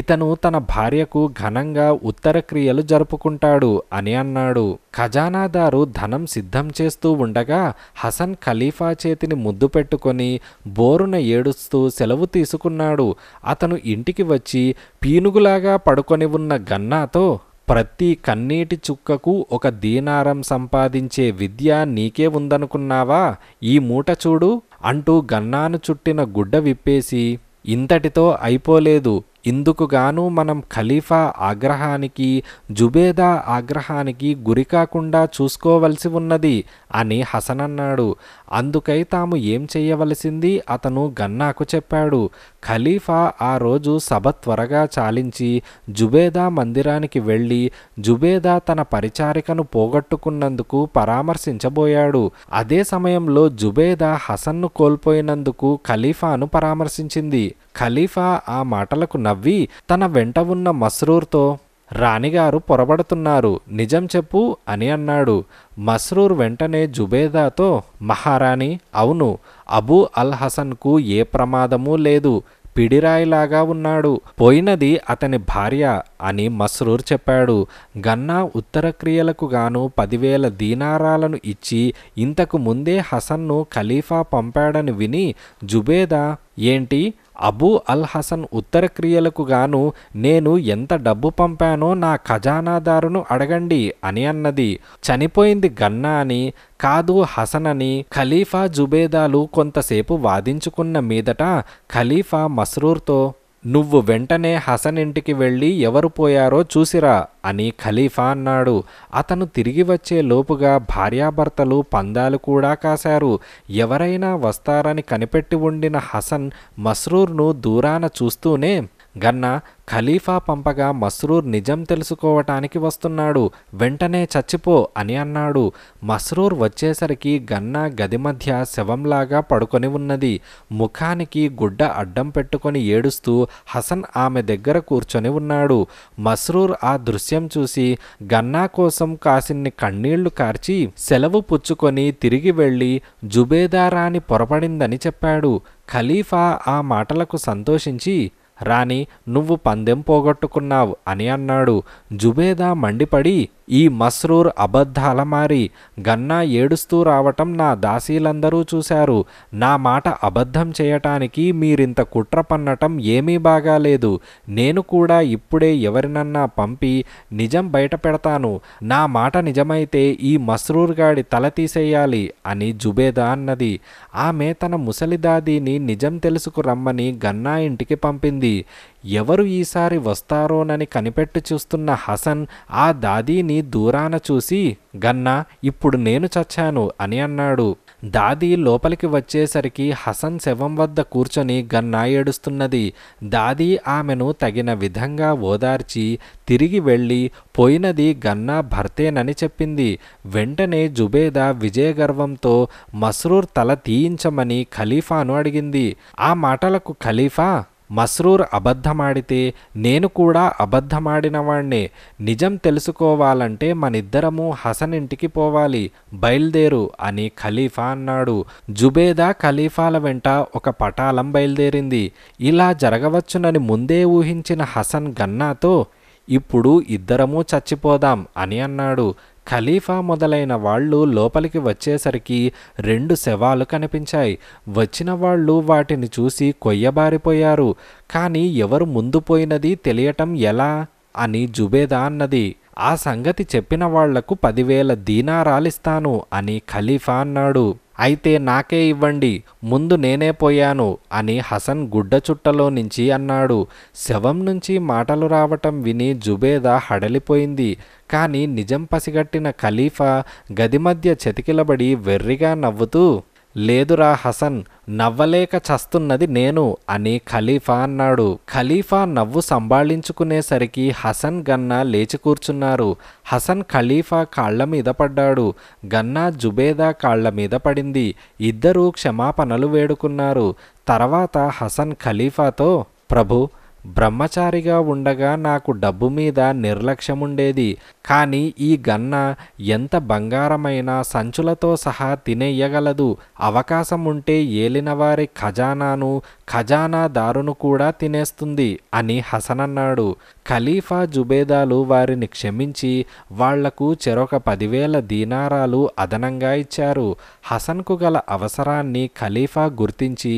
ఇతను తన భార్యకు ఘనంగా ఉత్తర క్రియలు జరుపుకుంటాడు అని అన్నాడు ఖజానాదారు ధనం సిద్ధం చేస్తూ ఉండగా హసన్ ఖలీఫా చేతిని ముద్దు పెట్టుకొని బోరున ఏడుస్తూ సెలవు తీసుకున్నాడు అతను ఇంటికి వచ్చి పీనుగులాగా పడుకొని ఉన్న గన్నాతో ప్రతి కన్నీటి చుక్కకు ఒక దీనారం సంపాదించే విద్య నీకే ఉందనుకున్నావా ఈ మూట చూడు అంటూ గన్నాను చుట్టిన గుడ్డ విప్పేసి ఇంతటితో అయిపోలేదు ఇందుకుగాను మనం ఖలీఫా ఆగ్రహానికి జుబేదా ఆగ్రహానికి గురికాకుండా చూసుకోవలసి ఉన్నది అని హసనన్నాడు అందుకై తాము ఏం చేయవలసింది అతను గన్నాకు చెప్పాడు ఖలీఫా ఆ రోజు సభ త్వరగా చాలించి జుబేదా మందిరానికి వెళ్ళి జుబేదా తన పరిచారికను పోగొట్టుకున్నందుకు పరామర్శించబోయాడు అదే సమయంలో జుబేదా హసన్ను కోల్పోయినందుకు ఖలీఫాను పరామర్శించింది ఖలీఫా ఆ మాటలకు నవ్వి తన వెంట ఉన్న మస్రూర్తో రాణిగారు పొరబడుతున్నారు నిజం చెప్పు అని అన్నాడు మస్రూర్ వెంటనే జుబేదాతో మహారాణి అవును అబూ అల్ హసన్కు ఏ ప్రమాదమూ లేదు పిడిరాయిలాగా ఉన్నాడు పోయినది అతని భార్య అని మస్రూర్ చెప్పాడు గన్నా ఉత్తర క్రియలకు గాను పదివేల దీనారాలను ఇచ్చి ఇంతకు ముందే హసన్ను ఖలీఫా పంపాడని విని జుబేదా ఏంటి అబూ అల్ హసన్ ఉత్తర క్రియలకు గాను నేను ఎంత డబ్బు పంపానో నా ఖజానాదారును అడగండి అని అన్నది చనిపోయింది గన్నా అని కాదు హసన్ అని ఖలీఫా జుబేదాలు కొంతసేపు వాదించుకున్న మీదట ఖలీఫా మస్రూర్తో నువ్వు వెంటనే హసన్ ఇంటికి వెళ్ళి ఎవరు పోయారో చూసిరా అని ఖలీఫా అన్నాడు అతను తిరిగి వచ్చే లోపుగా భార్యాభర్తలు పందాలు కూడా కాశారు ఎవరైనా వస్తారని కనిపెట్టి ఉండిన హసన్ మస్రూర్ను దూరాన చూస్తూనే గన్నా ఖలీఫా పంపగా మస్రూర్ నిజం తెలుసుకోవటానికి వస్తున్నాడు వెంటనే చచ్చిపో అని అన్నాడు మస్రూర్ వచ్చేసరికి గన్నా గది మధ్య శవంలాగా పడుకొని ఉన్నది ముఖానికి గుడ్డ అడ్డం పెట్టుకొని ఏడుస్తూ హసన్ ఆమె దగ్గర కూర్చొని ఉన్నాడు మస్రూర్ ఆ దృశ్యం చూసి గన్నా కోసం కాసిన్ని కన్నీళ్లు కార్చి సెలవు పుచ్చుకొని తిరిగి వెళ్ళి జుబేదారాని పొరపడిందని చెప్పాడు ఖలీఫా ఆ మాటలకు సంతోషించి రాణి నువ్వు పందెం పోగొట్టుకున్నావు అని అన్నాడు జుబేదా మండిపడి ఈ మస్రూర్ అబద్ధాలమారి గన్నా ఏడుస్తూ రావటం నా దాసీలందరూ చూశారు నా మాట అబద్ధం చేయటానికి మీరింత కుట్ర పన్నటం ఏమీ బాగాలేదు నేను కూడా ఇప్పుడే ఎవరినన్నా పంపి నిజం బయట పెడతాను నా మాట నిజమైతే ఈ మస్రూర్ గాడి తల తీసేయాలి అని జుబేదా అన్నది ఆమె తన ముసలిదాదీని నిజం తెలుసుకురమ్మని గన్నా ఇంటికి పంపింది ఎవరు ఈసారి వస్తారోనని కనిపెట్టు చూస్తున్న హసన్ ఆ దాదీని దూరాన చూసి గన్నా ఇప్పుడు నేను చచ్చాను అని అన్నాడు దాది లోపలికి వచ్చేసరికి హసన్ శవం వద్ద కూర్చొని గన్నా ఏడుస్తున్నది దాది ఆమెను తగిన విధంగా ఓదార్చి తిరిగి వెళ్ళి పోయినది గన్నా భర్తేనని చెప్పింది వెంటనే జుబేదా విజయగర్వంతో మస్రూర్ తల తీయించమని ఖలీఫాను అడిగింది ఆ మాటలకు ఖలీఫా మస్రూర్ అబద్ధమాడితే నేను కూడా అబద్ధమాడినవాణ్ణే నిజం తెలుసుకోవాలంటే మనిద్దరము హసన్ ఇంటికి పోవాలి బయలుదేరు అని ఖలీఫా అన్నాడు జుబేదా ఖలీఫాల వెంట ఒక పటాలం బయలుదేరింది ఇలా జరగవచ్చునని ముందే ఊహించిన హసన్ గన్నాతో ఇప్పుడు ఇద్దరము చచ్చిపోదాం అని అన్నాడు ఖలీఫా మొదలైన వాళ్ళు లోపలికి వచ్చేసరికి రెండు శవాలు కనిపించాయి వచ్చిన వాళ్ళు వాటిని చూసి కొయ్యబారిపోయారు కానీ ఎవరు ముందు పోయినది తెలియటం ఎలా అని జుబేదా అన్నది ఆ సంగతి చెప్పిన వాళ్లకు పదివేల దీనారాలిస్తాను అని ఖలీఫా అన్నాడు అయితే నాకే ఇవ్వండి ముందు నేనే పోయాను అని హసన్ గుడ్డ చుట్టలో నుంచి అన్నాడు శవం నుంచి మాటలు రావటం విని జుబేదా హడలిపోయింది కానీ నిజం పసిగట్టిన ఖలీఫా గది మధ్య చెతికిలబడి వెర్రిగా నవ్వుతూ లేదురా హసన్ నవ్వలేక చస్తున్నది నేను అని ఖలీఫా అన్నాడు ఖలీఫా నవ్వు సంభాళించుకునేసరికి హసన్ గన్నా లేచి కూర్చున్నారు హసన్ ఖలీఫా కాళ్ల మీద పడ్డాడు గన్నా జుబేదా కాళ్ల మీద పడింది ఇద్దరూ క్షమాపణలు వేడుకున్నారు తర్వాత హసన్ ఖలీఫాతో ప్రభు బ్రహ్మచారిగా ఉండగా నాకు డబ్బు మీద నిర్లక్ష్యముండేది కానీ ఈ గన్న ఎంత బంగారమైన సంచులతో సహా తినేయగలదు అవకాశం ఉంటే ఏలినవారి ఖజానాను ఖజానాదారును కూడా తినేస్తుంది అని హసనన్నాడు ఖలీఫా జుబేదాలు వారిని క్షమించి వాళ్లకు చెరొక పదివేల దీనారాలు అదనంగా ఇచ్చారు హసన్కు గల అవసరాన్ని ఖలీఫా గుర్తించి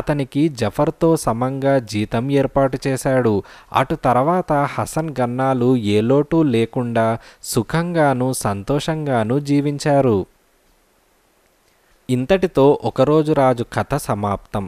అతనికి జఫర్తో సమంగా జీతం ఏర్పాటు చేశాడు అటు తర్వాత హసన్ గన్నాలు ఏ లోటు లేకుండా సుఖంగాను సంతోషంగాను జీవించారు ఇంతటితో ఒకరోజు రాజు కథ సమాప్తం